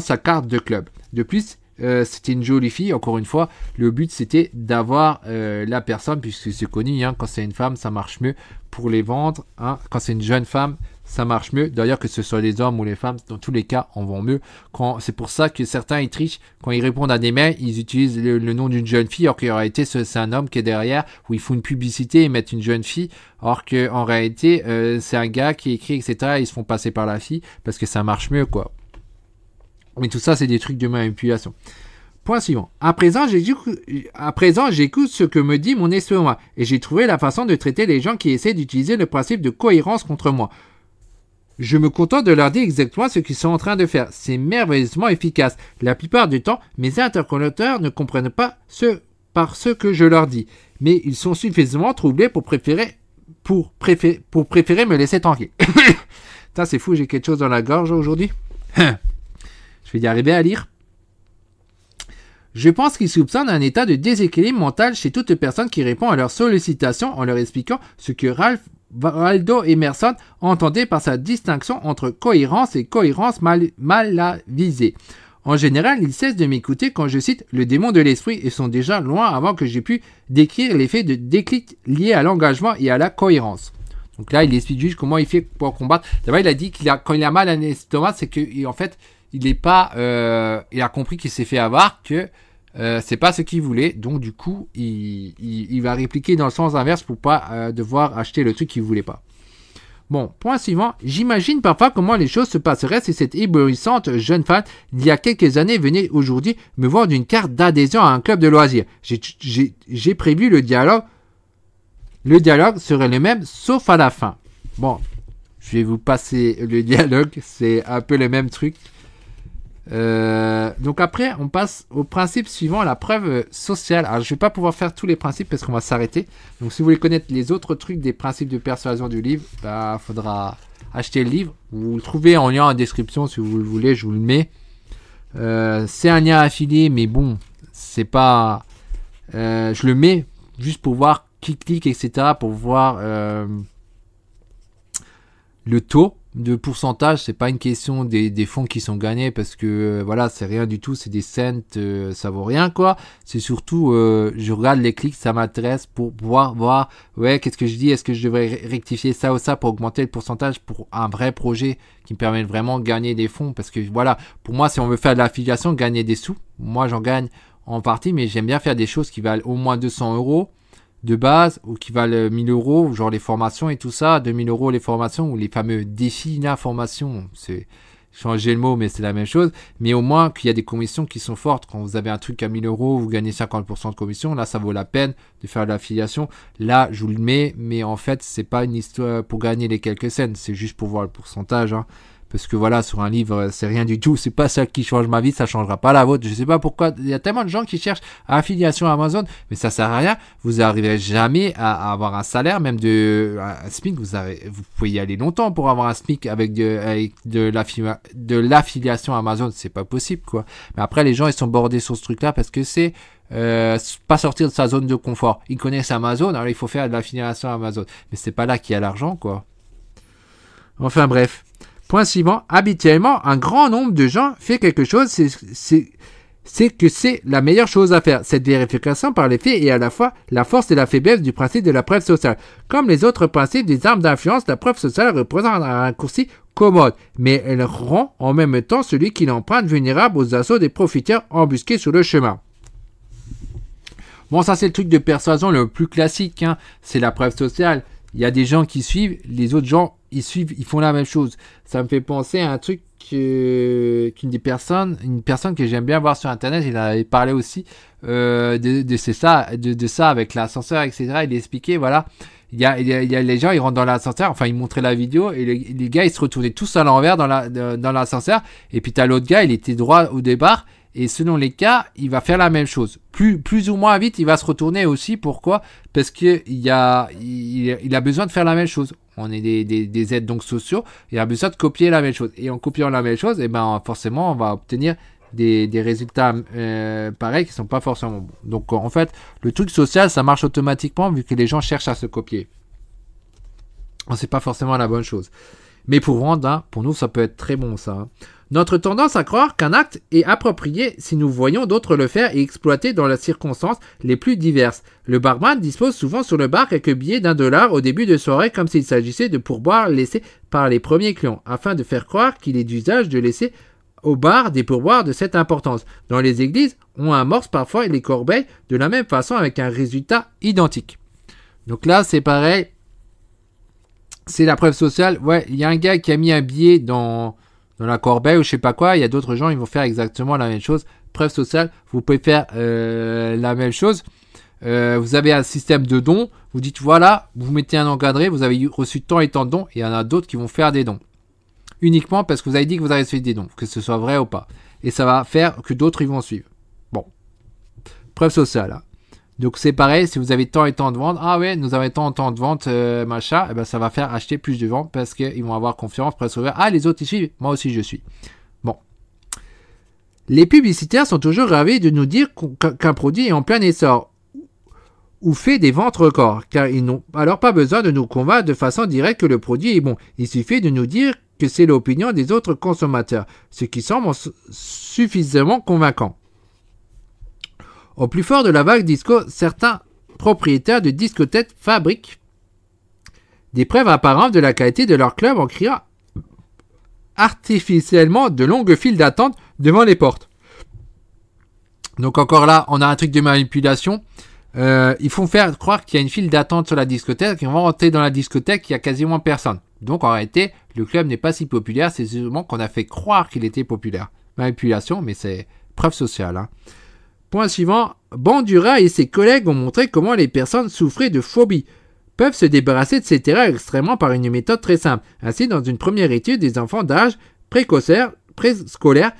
Speaker 1: sa carte de club. De plus, euh, c'était une jolie fille, encore une fois. Le but, c'était d'avoir euh, la personne, puisque c'est connu, hein. quand c'est une femme, ça marche mieux pour les vendre. Hein. Quand c'est une jeune femme, ça marche mieux. D'ailleurs, que ce soit les hommes ou les femmes, dans tous les cas, on vend mieux. C'est pour ça que certains, ils trichent. Quand ils répondent à des mails, ils utilisent le, nom d'une jeune fille, alors qu'en réalité, c'est un homme qui est derrière, où ils font une publicité et mettent une jeune fille, alors qu'en réalité, euh, c'est un gars qui écrit, etc. ils se font passer par la fille, parce que ça marche mieux, quoi. Mais tout ça, c'est des trucs de manipulation. Point suivant. À présent, j'écoute ce que me dit mon moi, et j'ai trouvé la façon de traiter les gens qui essaient d'utiliser le principe de cohérence contre moi. Je me contente de leur dire exactement ce qu'ils sont en train de faire. C'est merveilleusement efficace. La plupart du temps, mes interlocuteurs ne comprennent pas ce par ce que je leur dis, mais ils sont suffisamment troublés pour préférer, pour préférer, pour préférer me laisser tranquille. Putain, c'est fou, j'ai quelque chose dans la gorge aujourd'hui. Hein. Je vais y arriver à lire. Je pense qu'il soupçonne un état de déséquilibre mental chez toute personne qui répond à leurs sollicitations en leur expliquant ce que Ralph Waldo Emerson entendait par sa distinction entre cohérence et cohérence mal, avisée. En général, ils cessent de m'écouter quand je cite le démon de l'esprit et sont déjà loin avant que j'ai pu décrire l'effet de déclic lié à l'engagement et à la cohérence. Donc là, il explique juste comment il fait pour combattre. D'abord, il a dit qu'il a, quand il a mal à l'estomac, c'est qu'en fait, il n'est pas, euh, il a compris qu'il s'est fait avoir que euh, c'est pas ce qu'il voulait, donc du coup, il, va répliquer dans le sens inverse pour pas euh, devoir acheter le truc qu'il voulait pas. Bon, point suivant, j'imagine parfois comment les choses se passeraient si cette éblouissante jeune femme d'il y a quelques années venait aujourd'hui me voir d'une carte d'adhésion à un club de loisirs. J'ai prévu le dialogue. Le dialogue serait le même, sauf à la fin. Bon, je vais vous passer le dialogue, c'est un peu le même truc. Euh, donc après, on passe au principe suivant, la preuve sociale. Alors, je vais pas pouvoir faire tous les principes parce qu'on va s'arrêter. Donc, si vous voulez connaître les autres trucs des principes de persuasion du livre, bah, faudra acheter le livre. Vous le trouvez en lien en description si vous le voulez, je vous le mets. Euh, c'est un lien affilié, mais bon, c'est pas. Euh, je le mets juste pour voir qui clique, etc. Pour voir le taux de pourcentage, c'est pas une question des, fonds qui sont gagnés parce que euh, voilà, c'est rien du tout, c'est des cents, euh, ça vaut rien quoi. C'est surtout, euh, je regarde les clics, ça m'intéresse pour pouvoir voir, ouais, qu'est-ce que je dis, est-ce que je devrais rectifier ça ou ça pour augmenter le pourcentage pour un vrai projet qui me permet vraiment de gagner des fonds parce que voilà, pour moi, si on veut faire de l'affiliation, gagner des sous, moi j'en gagne en partie, mais j'aime bien faire des choses qui valent au moins 200 euros de base ou qui valent 1000 euh, euros, genre les formations et tout ça, 2000 euros les formations ou les fameux défis d'information. C'est changer le mot, mais c'est la même chose. Mais au moins qu'il y a des commissions qui sont fortes. Quand vous avez un truc à 1000 euros, vous gagnez 50% de commission. Là, ça vaut la peine de faire de l'affiliation. Là, je vous le mets, mais en fait, c'est pas une histoire pour gagner les quelques scènes. C'est juste pour voir le pourcentage. Hein parce que voilà, sur un livre, c'est rien du tout, c'est pas ça qui change ma vie, ça changera pas la vôtre. Je sais pas pourquoi, il y a tellement de gens qui cherchent affiliation Amazon, mais ça sert à rien. Vous arriverez jamais à, avoir un salaire, même de un SMIC, vous, avez, vous pouvez y aller longtemps pour avoir un SMIC avec de, de l'affiliation Amazon, c'est pas possible quoi. Mais après, les gens ils sont bordés sur ce truc là parce que c'est euh, pas sortir de sa zone de confort. Ils connaissent Amazon, alors il faut faire de l'affiliation Amazon, mais c'est pas là qu'il y a l'argent quoi. Enfin bref. Point suivant, habituellement, un grand nombre de gens fait quelque chose, c'est que c'est la meilleure chose à faire. Cette vérification par les faits est à la fois la force et la faiblesse du principe de la preuve sociale. Comme les autres principes des armes d'influence, la preuve sociale représente un raccourci commode, mais elle rend en même temps celui qui l'emprunte vulnérable aux assauts des profiteurs embusqués sur le chemin. Bon, ça c'est le truc de persuasion le plus classique, hein. c'est la preuve sociale. Il y a des gens qui suivent, les autres gens ils suivent, ils font la même chose. Ça me fait penser à un truc qu'une des personnes, une personne que j'aime bien voir sur internet, il avait parlé aussi euh, de, ça, de, de ça avec l'ascenseur, etc. Il expliquait, voilà, il y, a, il, y a, les gens, ils rentrent dans l'ascenseur, enfin ils montraient la vidéo et les, gars ils se retournaient tous à l'envers dans l'ascenseur la, dans et puis as l'autre gars, il était droit au départ et selon les cas, il va faire la même chose. Plus, plus ou moins vite, il va se retourner aussi. Pourquoi Parce qu'il a, il, a besoin de faire la même chose. On est des, aides donc sociaux. Il a besoin de copier la même chose. Et en copiant la même chose, eh ben, forcément, on va obtenir des, résultats euh, pareils qui sont pas forcément bons. Donc en fait, le truc social, ça marche automatiquement vu que les gens cherchent à se copier. n'est pas forcément la bonne chose. Mais pour vendre, hein, pour nous, ça peut être très bon ça. Hein. Notre tendance à croire qu'un acte est approprié si nous voyons d'autres le faire et exploiter dans les circonstances les plus diverses. Le barman dispose souvent sur le bar quelques billets d'un dollar au début de soirée comme s'il s'agissait de pourboires laissés par les premiers clients, afin de faire croire qu'il est d'usage de laisser au bar des pourboires de cette importance. Dans les églises, on amorce parfois les corbeilles de la même façon avec un résultat identique. Donc là, c'est pareil, c'est la preuve sociale. Ouais, il y a un gars qui a mis un billet dans, la corbeille ou je sais pas quoi. Il y a d'autres gens, ils vont faire exactement la même chose. Preuve sociale, vous pouvez faire euh, la même chose. Euh, vous avez un système de dons. Vous dites voilà, vous mettez un encadré, vous avez reçu tant et tant de dons. Et il y en a d'autres qui vont faire des dons. Uniquement parce que vous avez dit que vous avez reçu des dons, que ce soit vrai ou pas. Et ça va faire que d'autres ils vont suivre. Bon. Preuve sociale. Hein. Donc c'est pareil, si vous avez tant et tant de ventes, ah ouais, nous avons tant et tant de ventes, euh, machin, et eh ben ça va faire acheter plus de ventes parce qu'ils vont avoir confiance, presque ouvert. Ah, les autres ils suivent, moi aussi je suis. Bon. Les publicitaires sont toujours ravis de nous dire qu'un produit est en plein essor ou fait des ventes records, car ils n'ont alors pas besoin de nous convaincre de façon directe que le produit est bon. Il suffit de nous dire que c'est l'opinion des autres consommateurs, ce qui semble suffisamment convaincant. Au plus fort de la vague disco, certains propriétaires de discothèques fabriquent des preuves apparentes de la qualité de leur club en créant artificiellement de longues files d'attente devant les portes. Donc encore là, on a un truc de manipulation. Euh, ils font faire croire qu'il y a une file d'attente sur la discothèque quand on va rentrer dans la discothèque, il n'y a quasiment personne. Donc en réalité, le club n'est pas si populaire, c'est justement qu'on a fait croire qu'il était populaire. Manipulation, mais c'est preuve sociale. Hein. Point suivant, Bandura et ses collègues ont montré comment les personnes souffrant de phobie peuvent se débarrasser de ces terreurs extrêmement par une méthode très simple. Ainsi, dans une première étude, des enfants d'âge précocère, préscolaire,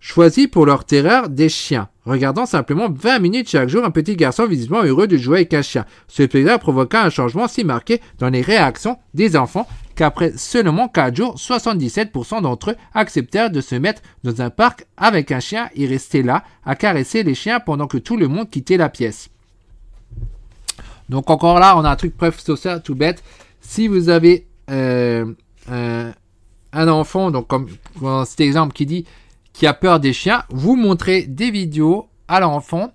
Speaker 1: choisis pour leur terreur des chiens regardant simplement 20 minutes chaque jour un petit garçon visiblement heureux de jouer avec un chien. Ce plaisir provoqua un changement si marqué dans les réactions des enfants qu'après seulement 4 jours, 77% d'entre eux acceptèrent de se mettre dans un parc avec un chien et rester là à caresser les chiens pendant que tout le monde quittait la pièce. Donc encore là, on a un truc preuve sociale tout bête. Si vous avez euh, un enfant, donc comme dans cet exemple qui dit qui a peur des chiens, vous montrez des vidéos à l'enfant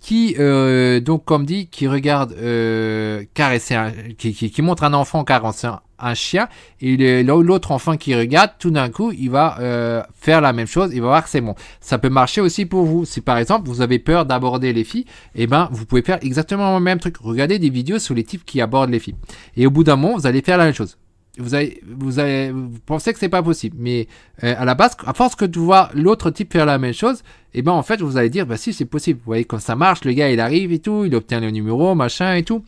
Speaker 1: qui, euh, donc comme dit, qui regarde euh, caresser, un, qui, montre un enfant caresser un, chien, et l'autre enfant qui regarde, tout d'un coup, il va euh, faire la même chose, il va voir que c'est bon. Ça peut marcher aussi pour vous. Si par exemple vous avez peur d'aborder les filles, et eh ben vous pouvez faire exactement le même truc. Regardez des vidéos sur les types qui abordent les filles, et au bout d'un moment, vous allez faire la même chose vous, avez, vous, avez, vous pensez que c'est pas possible, mais euh, à la base, à force que de voir l'autre type faire la même chose, et eh ben en fait, vous allez dire, bah si, c'est possible. Vous voyez, quand ça marche, le gars, il arrive et tout, il obtient le numéro, machin et tout.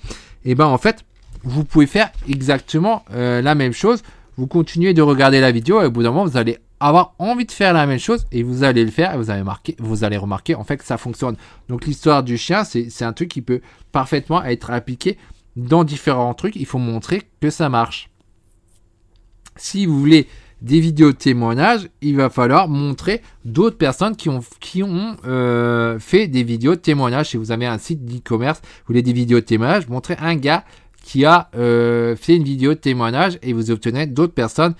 Speaker 1: Et eh ben en fait, vous pouvez faire exactement euh, la même chose. Vous continuez de regarder la vidéo et au bout d'un moment, vous allez avoir envie de faire la même chose et vous allez le faire et vous allez, marquer, vous allez remarquer en fait que ça fonctionne. Donc l'histoire du chien, c'est un truc qui peut parfaitement être appliqué dans différents trucs. Il faut montrer que ça marche si vous voulez des vidéos de témoignages, il va falloir montrer d'autres personnes qui ont, qui ont euh, fait des vidéos de témoignages. Si vous avez un site d'e-commerce, vous voulez des vidéos de témoignages, montrez un gars qui a euh, fait une vidéo de témoignage et vous obtenez d'autres personnes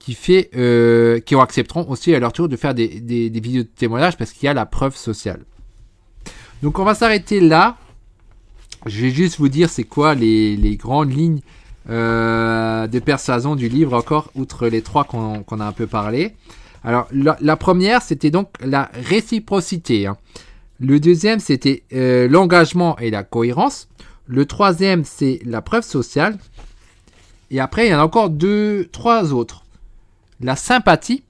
Speaker 1: qui, euh, accepteront aussi à leur tour de faire des, vidéos de témoignage parce qu'il y a la preuve sociale. Donc on va s'arrêter là. Je vais juste vous dire c'est quoi les grandes lignes euh, des persuasion du livre encore, outre les trois qu'on a un peu parlé. Alors, la, première, c'était donc la réciprocité. Hein. Le deuxième, c'était euh, l'engagement et la cohérence. Le troisième, c'est la preuve sociale. Et après, il y en a encore deux, trois autres. La sympathie,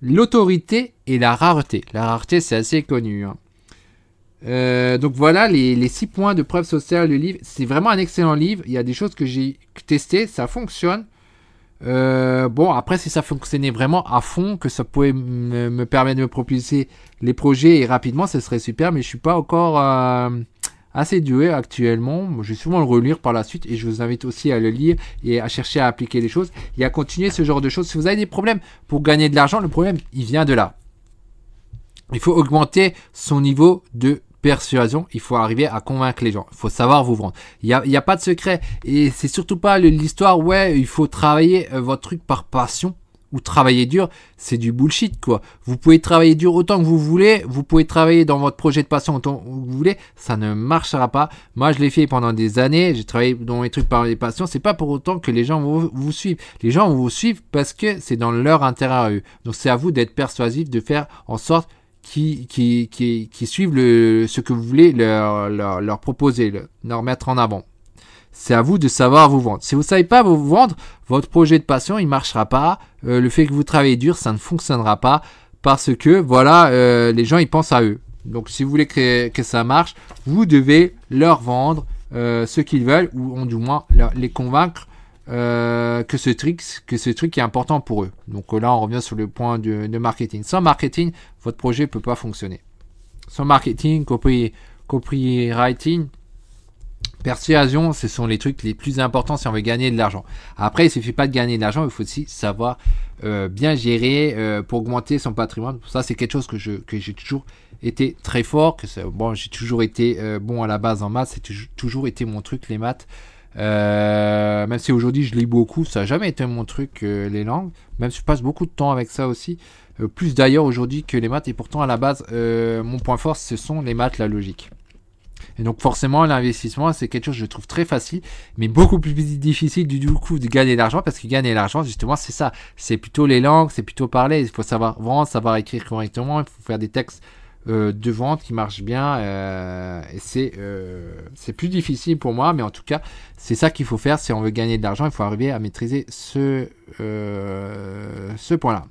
Speaker 1: l'autorité et la rareté. La rareté, c'est assez connu. Hein. Euh, donc voilà les, les, six points de preuve sociale du livre. C'est vraiment un excellent livre. Il y a des choses que j'ai testées, ça fonctionne. Euh, bon, après, si ça fonctionnait vraiment à fond, que ça pouvait me permettre de me propulser les projets et rapidement, ce serait super. Mais je suis pas encore euh, assez doué actuellement. Je vais souvent le relire par la suite et je vous invite aussi à le lire et à chercher à appliquer les choses et à continuer ce genre de choses. Si vous avez des problèmes pour gagner de l'argent, le problème, il vient de là. Il faut augmenter son niveau de persuasion, il faut arriver à convaincre les gens. Il faut savoir vous vendre. Il n'y a, a, pas de secret. Et c'est surtout pas l'histoire, ouais, il faut travailler euh, votre truc par passion ou travailler dur. C'est du bullshit, quoi. Vous pouvez travailler dur autant que vous voulez. Vous pouvez travailler dans votre projet de passion autant que vous voulez. Ça ne marchera pas. Moi, je l'ai fait pendant des années. J'ai travaillé dans mes trucs par les passions. C'est pas pour autant que les gens vous, vous suivent. Les gens vous suivent parce que c'est dans leur intérêt à eux. Donc, c'est à vous d'être persuasif, de faire en sorte qui, qui, suivent le, ce que vous voulez leur, leur, proposer, leur mettre en avant. C'est à vous de savoir vous vendre. Si vous ne savez pas vous vendre, votre projet de passion, il ne marchera pas. Euh, le fait que vous travaillez dur, ça ne fonctionnera pas parce que, voilà, euh, les gens, ils pensent à eux. Donc, si vous voulez que, ça marche, vous devez leur vendre euh, ce qu'ils veulent ou, du moins les convaincre euh, que ce truc, que ce truc est important pour eux. Donc euh, là, on revient sur le point de, marketing. Sans marketing, votre projet ne peut pas fonctionner. Sans marketing, copy, copywriting, persuasion, ce sont les trucs les plus importants si on veut gagner de l'argent. Après, il ne suffit pas de gagner de l'argent, il faut aussi savoir euh, bien gérer pour augmenter son patrimoine. Ça, c'est quelque chose que je que j'ai toujours été très fort. Que bon, j'ai toujours été bon à la base en maths, c'est toujours été mon truc les maths. Euh, même si aujourd'hui je lis beaucoup, ça n'a jamais été mon truc, euh, les langues. Même si je passe beaucoup de temps avec ça aussi. Euh, plus d'ailleurs aujourd'hui que les maths. Et pourtant, à la base, mon point fort, ce sont les maths, la logique. Et donc forcément, l'investissement, c'est quelque chose que je trouve très facile, mais beaucoup plus difficile du coup de gagner de l'argent, parce que gagner de l'argent, justement, c'est ça. C'est plutôt les langues, c'est plutôt parler. Il faut savoir vendre, savoir écrire correctement, il faut faire des textes euh, de vente qui marche bien. Euh, et euh, c'est, plus difficile pour moi, mais en tout cas, c'est ça qu'il faut faire. Si on veut gagner de l'argent, il faut arriver à maîtriser ce, ce point-là.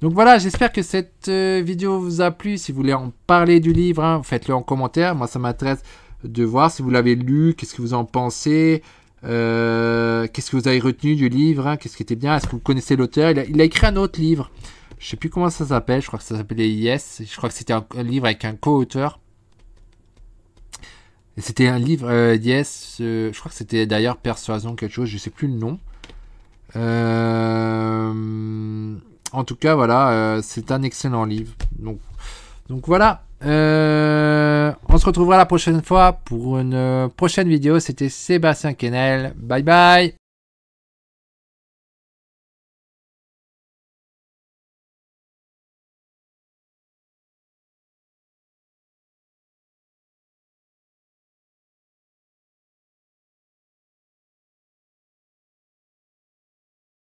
Speaker 1: Donc voilà, j'espère que cette vidéo vous a plu. Si vous voulez en parler du livre, hein, faites-le en commentaire. Moi, ça m'intéresse de voir si vous l'avez lu, qu'est-ce que vous en pensez. qu'est-ce que vous avez retenu du livre hein, Qu'est-ce qui était bien Est-ce que vous connaissez l'auteur il a écrit un autre livre je sais plus comment ça s'appelle, je crois que ça s'appelait Yes. Je crois que c'était un, livre avec un co-auteur. c'était un livre euh, Yes, euh, je crois que c'était d'ailleurs Persuasion quelque chose, je sais plus le nom. Euh, en tout cas, voilà, c'est un excellent livre. Donc, donc voilà. on se retrouvera la prochaine fois pour une prochaine vidéo. C'était Sébastien Kennel. Bye bye